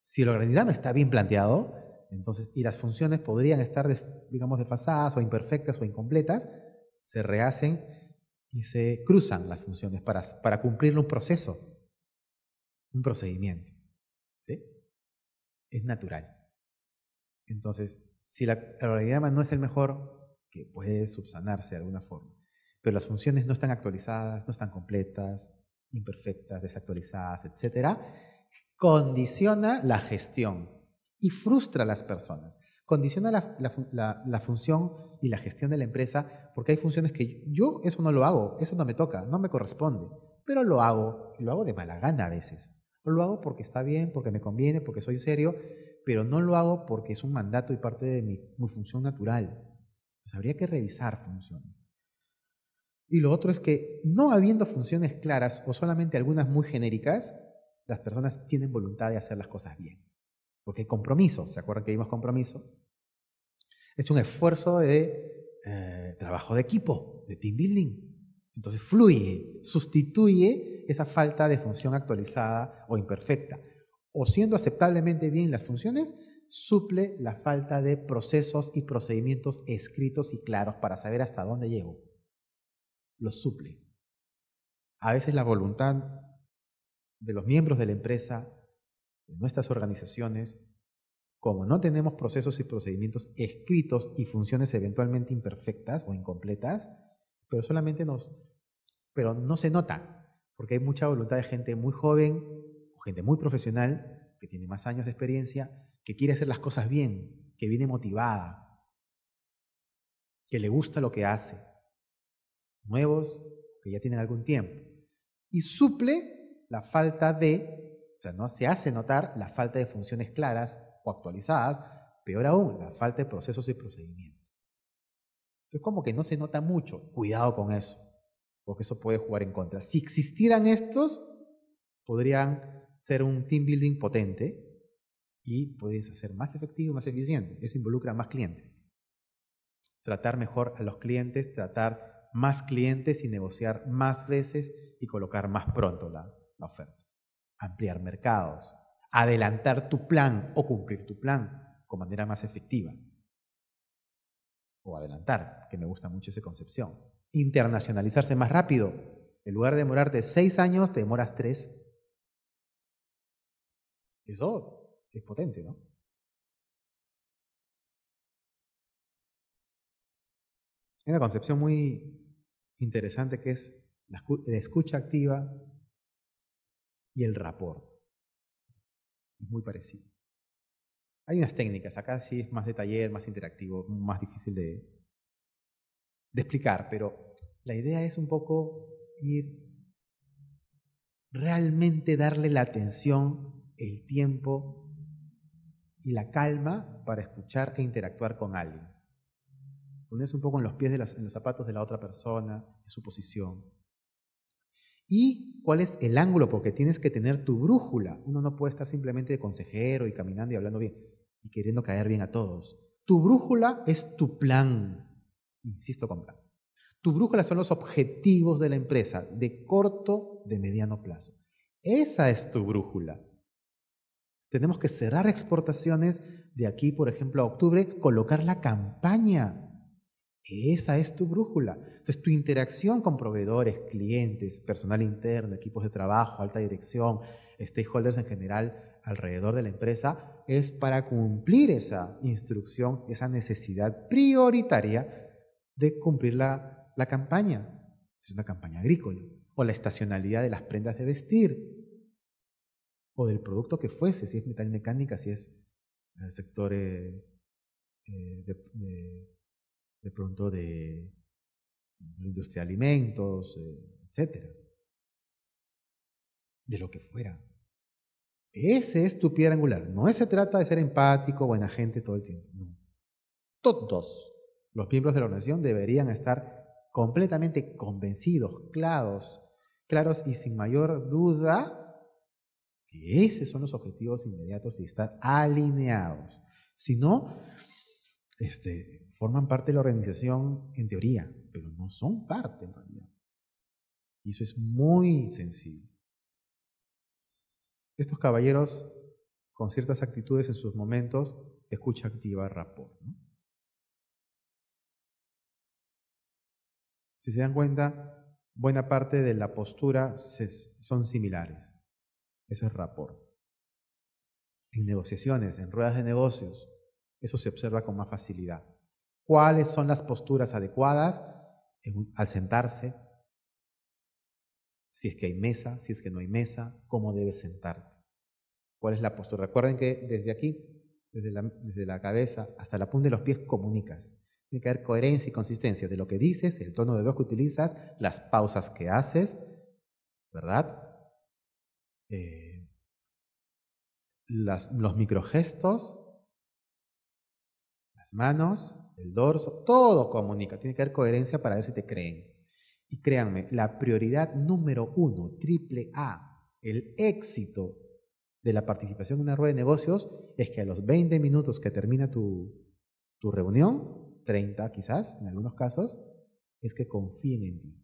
si el organigrama está bien planteado, entonces, y las funciones podrían estar, digamos, desfasadas o imperfectas o incompletas, se rehacen y se cruzan las funciones para, para cumplir un proceso, un procedimiento. ¿Sí? Es natural. Entonces, si el organigrama no es el mejor, que puede subsanarse de alguna forma, pero las funciones no están actualizadas, no están completas, imperfectas, desactualizadas, etc., condiciona la gestión y frustra a las personas. Condiciona la, función y la gestión de la empresa porque hay funciones que yo, eso no lo hago, eso no me toca, no me corresponde, pero lo hago, lo hago de mala gana a veces. Lo hago porque está bien, porque me conviene, porque soy serio, pero no lo hago porque es un mandato y parte de mi, función natural. Entonces habría que revisar funciones. Y lo otro es que no habiendo funciones claras o solamente algunas muy genéricas, las personas tienen voluntad de hacer las cosas bien porque hay compromiso, ¿se acuerdan que vimos compromiso? Es un esfuerzo de eh, trabajo de equipo, de team building. Entonces fluye, sustituye esa falta de función actualizada o imperfecta. O siendo aceptablemente bien las funciones, suple la falta de procesos y procedimientos escritos y claros para saber hasta dónde llego. Lo suple. A veces la voluntad de los miembros de la empresa en nuestras organizaciones, como no tenemos procesos y procedimientos escritos y funciones eventualmente imperfectas o incompletas, pero solamente nos, pero no se nota, porque hay mucha voluntad de gente muy joven o gente muy profesional que tiene más años de experiencia, que quiere hacer las cosas bien, que viene motivada, que le gusta lo que hace. Nuevos que ya tienen algún tiempo. Y suple la falta de sea, no se hace notar la falta de funciones claras o actualizadas, peor aún, la falta de procesos y procedimientos. Entonces, como que no se nota mucho, cuidado con eso, porque eso puede jugar en contra. Si existieran estos, podrían ser un team building potente y puedes hacer más efectivo y más eficiente. Eso involucra a más clientes. Tratar mejor a los clientes, tratar más clientes y negociar más veces y colocar más pronto la oferta ampliar mercados, adelantar tu plan o cumplir tu plan con manera más efectiva. O adelantar, que me gusta mucho esa concepción. Internacionalizarse más rápido. En lugar de demorarte seis años, te demoras tres. Eso es potente, ¿no? Hay una concepción muy interesante que es la escucha activa, y el rapport. Es muy parecido. Hay unas técnicas, acá sí es más de taller, más interactivo, más difícil de, explicar, pero la idea es un poco ir realmente darle la atención, el tiempo y la calma para escuchar e interactuar con alguien. Ponerse un poco en los pies de en los zapatos de la otra persona, en su posición y cuál es el ángulo, porque tienes que tener tu brújula. Uno no puede estar simplemente de consejero y caminando y hablando bien y queriendo caer bien a todos. Tu brújula es tu plan, insisto con plan. Tu brújula son los objetivos de la empresa, de corto, de mediano plazo. Esa es tu brújula. Tenemos que cerrar exportaciones de aquí, por ejemplo, a octubre, colocar la campaña esa es tu brújula. Entonces, tu interacción con proveedores, clientes, personal interno, equipos de trabajo, alta dirección, stakeholders en general alrededor de la empresa, es para cumplir esa instrucción, esa necesidad prioritaria de cumplir la, campaña. Si Es una campaña agrícola. O la estacionalidad de las prendas de vestir. O del producto que fuese, si es metal mecánica, si es el eh, sector eh, de de pronto de la industria de alimentos, etc. Eh, de lo que fuera. Ese es tu piedra angular. No se trata de ser empático, buena gente todo el tiempo. No. Todos los miembros de la organización deberían estar completamente convencidos, claros, claros y sin mayor duda que esos son los objetivos inmediatos y estar alineados. Si no, este, Forman parte de la organización en teoría, pero no son parte en realidad. Y eso es muy sensible. Estos caballeros, con ciertas actitudes en sus momentos, escucha activa rapport. Si se dan cuenta, buena parte de la postura son similares. Eso es rapport. En negociaciones, en ruedas de negocios, eso se observa con más facilidad cuáles son las posturas adecuadas al sentarse, si es que hay mesa, si es que no hay mesa, cómo debes sentarte, cuál es la postura. Recuerden que desde aquí, desde la, cabeza hasta la punta de los pies, comunicas. Tiene que haber coherencia y consistencia de lo que dices, el tono de voz que utilizas, las pausas que haces, ¿verdad? Eh, los microgestos, las manos, el dorso, todo comunica. Tiene que haber coherencia para ver si te creen. Y créanme, la prioridad número uno, triple A, el éxito de la participación en una rueda de negocios es que a los 20 minutos que termina tu, tu reunión, 30 quizás en algunos casos, es que confíen en ti.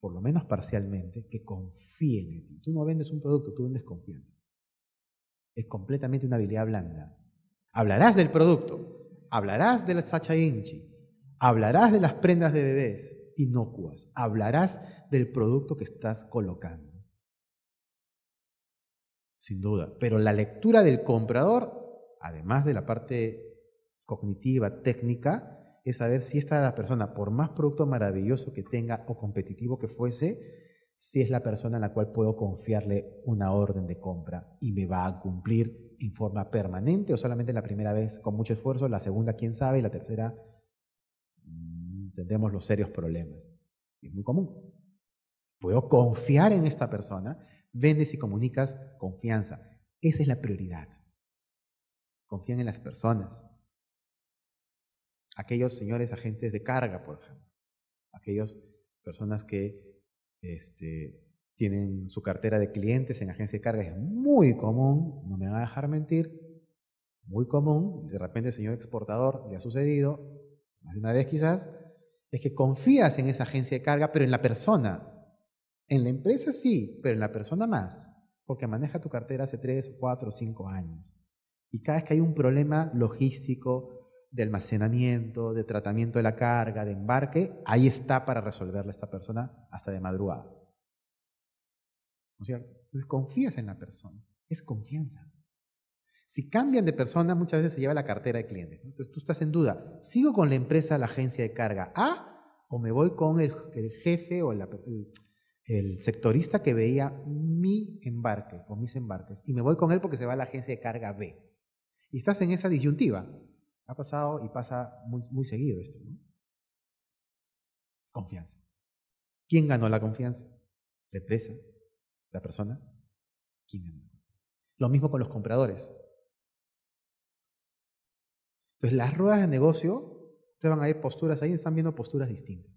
Por lo menos parcialmente, que confíen en ti. Tú no vendes un producto, tú vendes confianza. Es completamente una habilidad blanda. Hablarás del producto, hablarás de Sacha Inchi, hablarás de las prendas de bebés inocuas, hablarás del producto que estás colocando. Sin duda, pero la lectura del comprador, además de la parte cognitiva, técnica, es saber si esta la persona, por más producto maravilloso que tenga o competitivo que fuese, si es la persona a la cual puedo confiarle una orden de compra y me va a cumplir en forma permanente o solamente la primera vez con mucho esfuerzo, la segunda quién sabe y la tercera mm, tendremos los serios problemas. Es muy común. Puedo confiar en esta persona, vendes y comunicas confianza. Esa es la prioridad. Confían en las personas. Aquellos señores agentes de carga, por ejemplo. Aquellas personas que este, tienen su cartera de clientes en agencia de carga, es muy común, no me van a dejar mentir, muy común, de repente el señor exportador le ha sucedido, más de una vez quizás, es que confías en esa agencia de carga, pero en la persona. En la empresa sí, pero en la persona más, porque maneja tu cartera hace 3, 4, 5 años. Y cada vez que hay un problema logístico, de almacenamiento, de tratamiento de la carga, de embarque, ahí está para resolverle esta persona hasta de madrugada cierto? Entonces confías en la persona, es confianza. Si cambian de persona, muchas veces se lleva la cartera de clientes. Entonces tú estás en duda, ¿sigo con la empresa, la agencia de carga A o me voy con el, jefe o el, el, sectorista que veía mi embarque o mis embarques? Y me voy con él porque se va a la agencia de carga B. Y estás en esa disyuntiva. Ha pasado y pasa muy, muy seguido esto. Confianza. ¿Quién ganó la confianza? La empresa, la persona Lo mismo con los compradores. Entonces, las ruedas de negocio, ustedes van a ir posturas, ahí están viendo posturas distintas.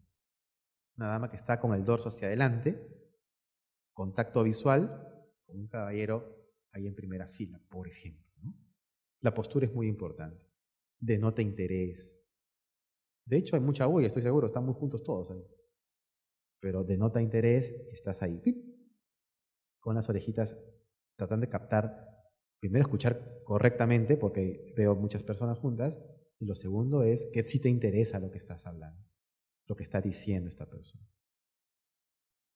Una dama que está con el dorso hacia adelante, contacto visual, con un caballero ahí en primera fila, por ejemplo. La postura es muy importante. Denota interés. De hecho, hay mucha bulla, estoy seguro, están muy juntos todos ahí. Pero denota interés, estás ahí. ¡Pip! con las orejitas tratando de captar, primero escuchar correctamente, porque veo muchas personas juntas, y lo segundo es que sí te interesa lo que estás hablando, lo que está diciendo esta persona.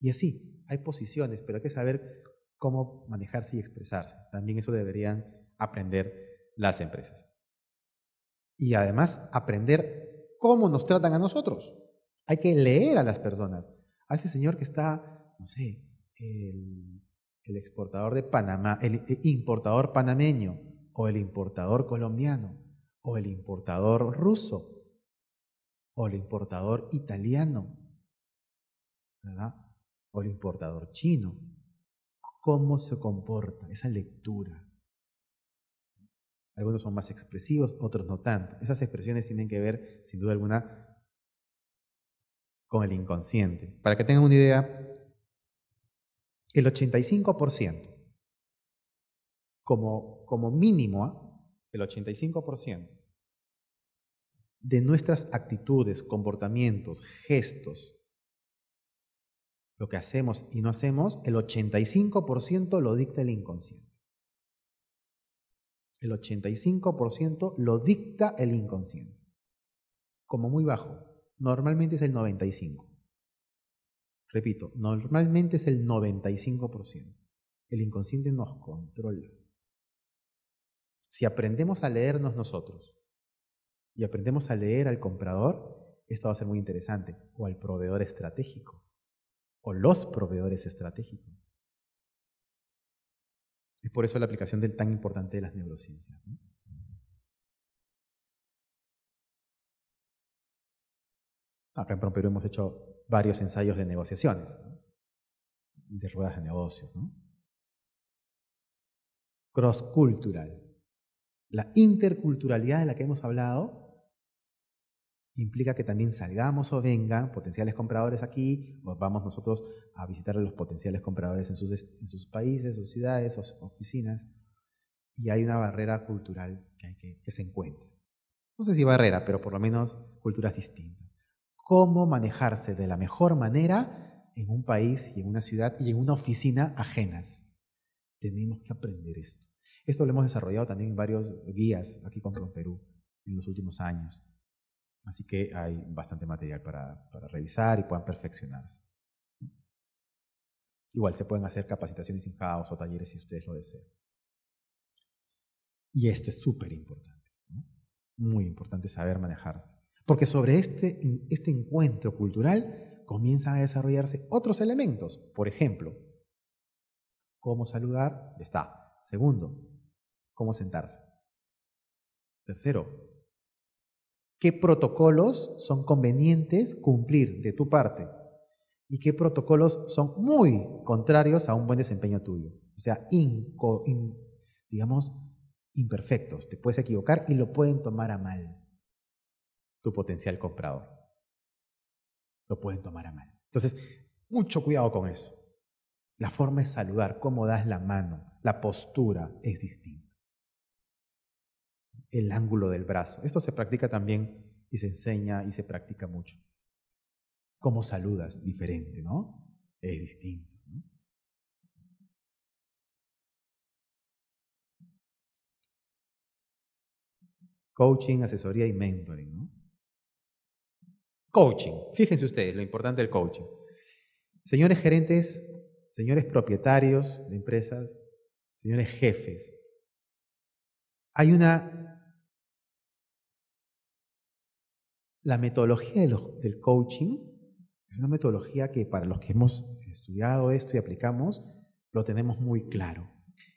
Y así, hay posiciones, pero hay que saber cómo manejarse y expresarse. También eso deberían aprender las empresas. Y además, aprender cómo nos tratan a nosotros. Hay que leer a las personas. A ese señor que está, no sé, el el exportador de Panamá, el eh, importador panameño o el importador colombiano o el importador ruso o el importador italiano, ¿verdad? O el importador chino. ¿Cómo se comporta esa lectura? Algunos son más expresivos, otros no tanto. Esas expresiones tienen que ver, sin duda alguna, con el inconsciente. Para que tengan una idea, el 85%. Como, mínimo, ¿ah? el 85% de nuestras actitudes, comportamientos, gestos, lo que hacemos y no hacemos, el 85% lo dicta el inconsciente. El 85% lo dicta el inconsciente. Como muy bajo. Normalmente es el 95%. Repito, normalmente es el 95%. El inconsciente nos controla. Si aprendemos a leernos nosotros y aprendemos a leer al comprador, esto va a ser muy interesante, o al proveedor estratégico, o los proveedores estratégicos. Es por eso la aplicación del tan importante de las neurociencias. Acá en Perú hemos hecho varios ensayos de negociaciones, de ruedas de negocios. cross Cross-cultural. La interculturalidad de la que hemos hablado implica que también salgamos o vengan potenciales compradores aquí, o vamos nosotros a visitar a los potenciales compradores en sus, países, sus ciudades, sus oficinas, y hay una barrera cultural que, hay que, que se encuentra. No sé si barrera, pero por lo menos culturas distintas cómo manejarse de la mejor manera en un país y en una ciudad y en una oficina ajenas. Tenemos que aprender esto. Esto lo hemos desarrollado también en varios guías aquí con Perú en los últimos años. Así que hay bastante material para, revisar y puedan perfeccionarse. Igual se pueden hacer capacitaciones en casa o talleres si ustedes lo desean. Y esto es súper importante. Muy importante saber manejarse. Porque sobre este, este, encuentro cultural comienzan a desarrollarse otros elementos. Por ejemplo, cómo saludar, está. Segundo, cómo sentarse. Tercero, qué protocolos son convenientes cumplir de tu parte y qué protocolos son muy contrarios a un buen desempeño tuyo. O sea, digamos, imperfectos. Te puedes equivocar y lo pueden tomar a mal tu potencial comprador. Lo pueden tomar a mal. Entonces, mucho cuidado con eso. La forma de saludar, cómo das la mano, la postura es distinto. El ángulo del brazo. Esto se practica también y se enseña y se practica mucho. Cómo saludas, diferente, ¿no? Es distinto. ¿no? Coaching, asesoría y mentoring, ¿no? Coaching. Fíjense ustedes lo importante del coaching. Señores gerentes, señores propietarios de empresas, señores jefes, hay una... La metodología del coaching es una metodología que para los que hemos estudiado esto y aplicamos, lo tenemos muy claro.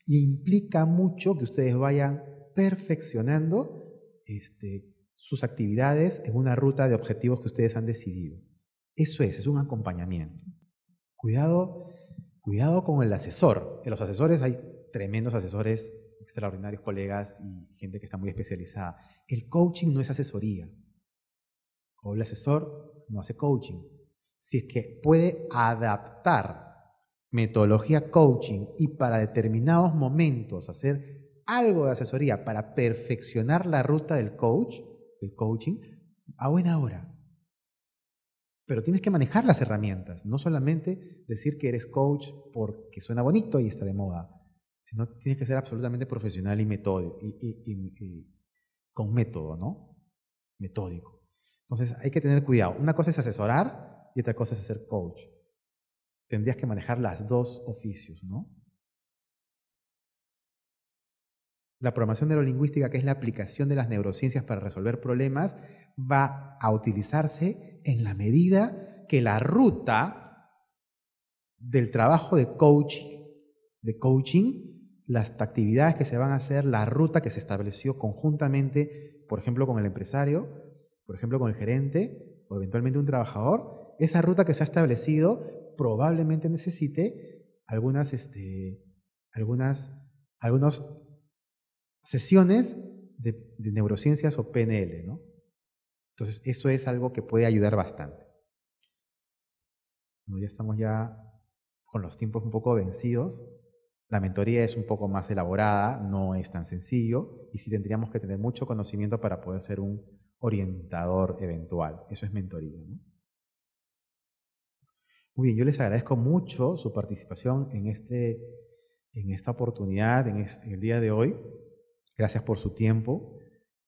Y implica mucho que ustedes vayan perfeccionando este, sus actividades en una ruta de objetivos que ustedes han decidido. Eso es, es un acompañamiento. Cuidado, cuidado con el asesor. En los asesores hay tremendos asesores, extraordinarios colegas y gente que está muy especializada. El coaching no es asesoría. O el asesor no hace coaching. Si es que puede adaptar metodología coaching y para determinados momentos hacer algo de asesoría para perfeccionar la ruta del coach, el coaching, a buena hora. Pero tienes que manejar las herramientas, no solamente decir que eres coach porque suena bonito y está de moda, sino tienes que ser absolutamente profesional y metódico, y, con método, ¿no? Metódico. Entonces hay que tener cuidado. Una cosa es asesorar y otra cosa es hacer coach. Tendrías que manejar las dos oficios, ¿no? La programación neurolingüística, que es la aplicación de las neurociencias para resolver problemas, va a utilizarse en la medida que la ruta del trabajo de coaching, de coaching, las actividades que se van a hacer, la ruta que se estableció conjuntamente, por ejemplo, con el empresario, por ejemplo, con el gerente o eventualmente un trabajador, esa ruta que se ha establecido probablemente necesite algunas, este, algunas, algunos sesiones de, neurociencias o PNL, ¿no? Entonces, eso es algo que puede ayudar bastante. ya estamos ya con los tiempos un poco vencidos. La mentoría es un poco más elaborada, no es tan sencillo y sí tendríamos que tener mucho conocimiento para poder ser un orientador eventual. Eso es mentoría. ¿no? Muy bien, yo les agradezco mucho su participación en, este, en esta oportunidad, en este, el día de hoy. Gracias por su tiempo.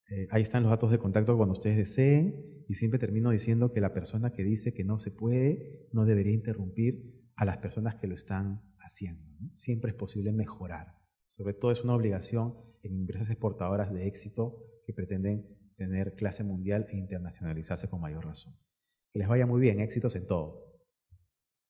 Eh, ahí están los datos de contacto cuando ustedes deseen. Y siempre termino diciendo que la persona que dice que no se puede no debería interrumpir a las personas que lo están haciendo. Siempre es posible mejorar. Sobre todo es una obligación en empresas exportadoras de éxito que pretenden tener clase mundial e internacionalizarse con mayor razón. Que les vaya muy bien, éxitos en todo.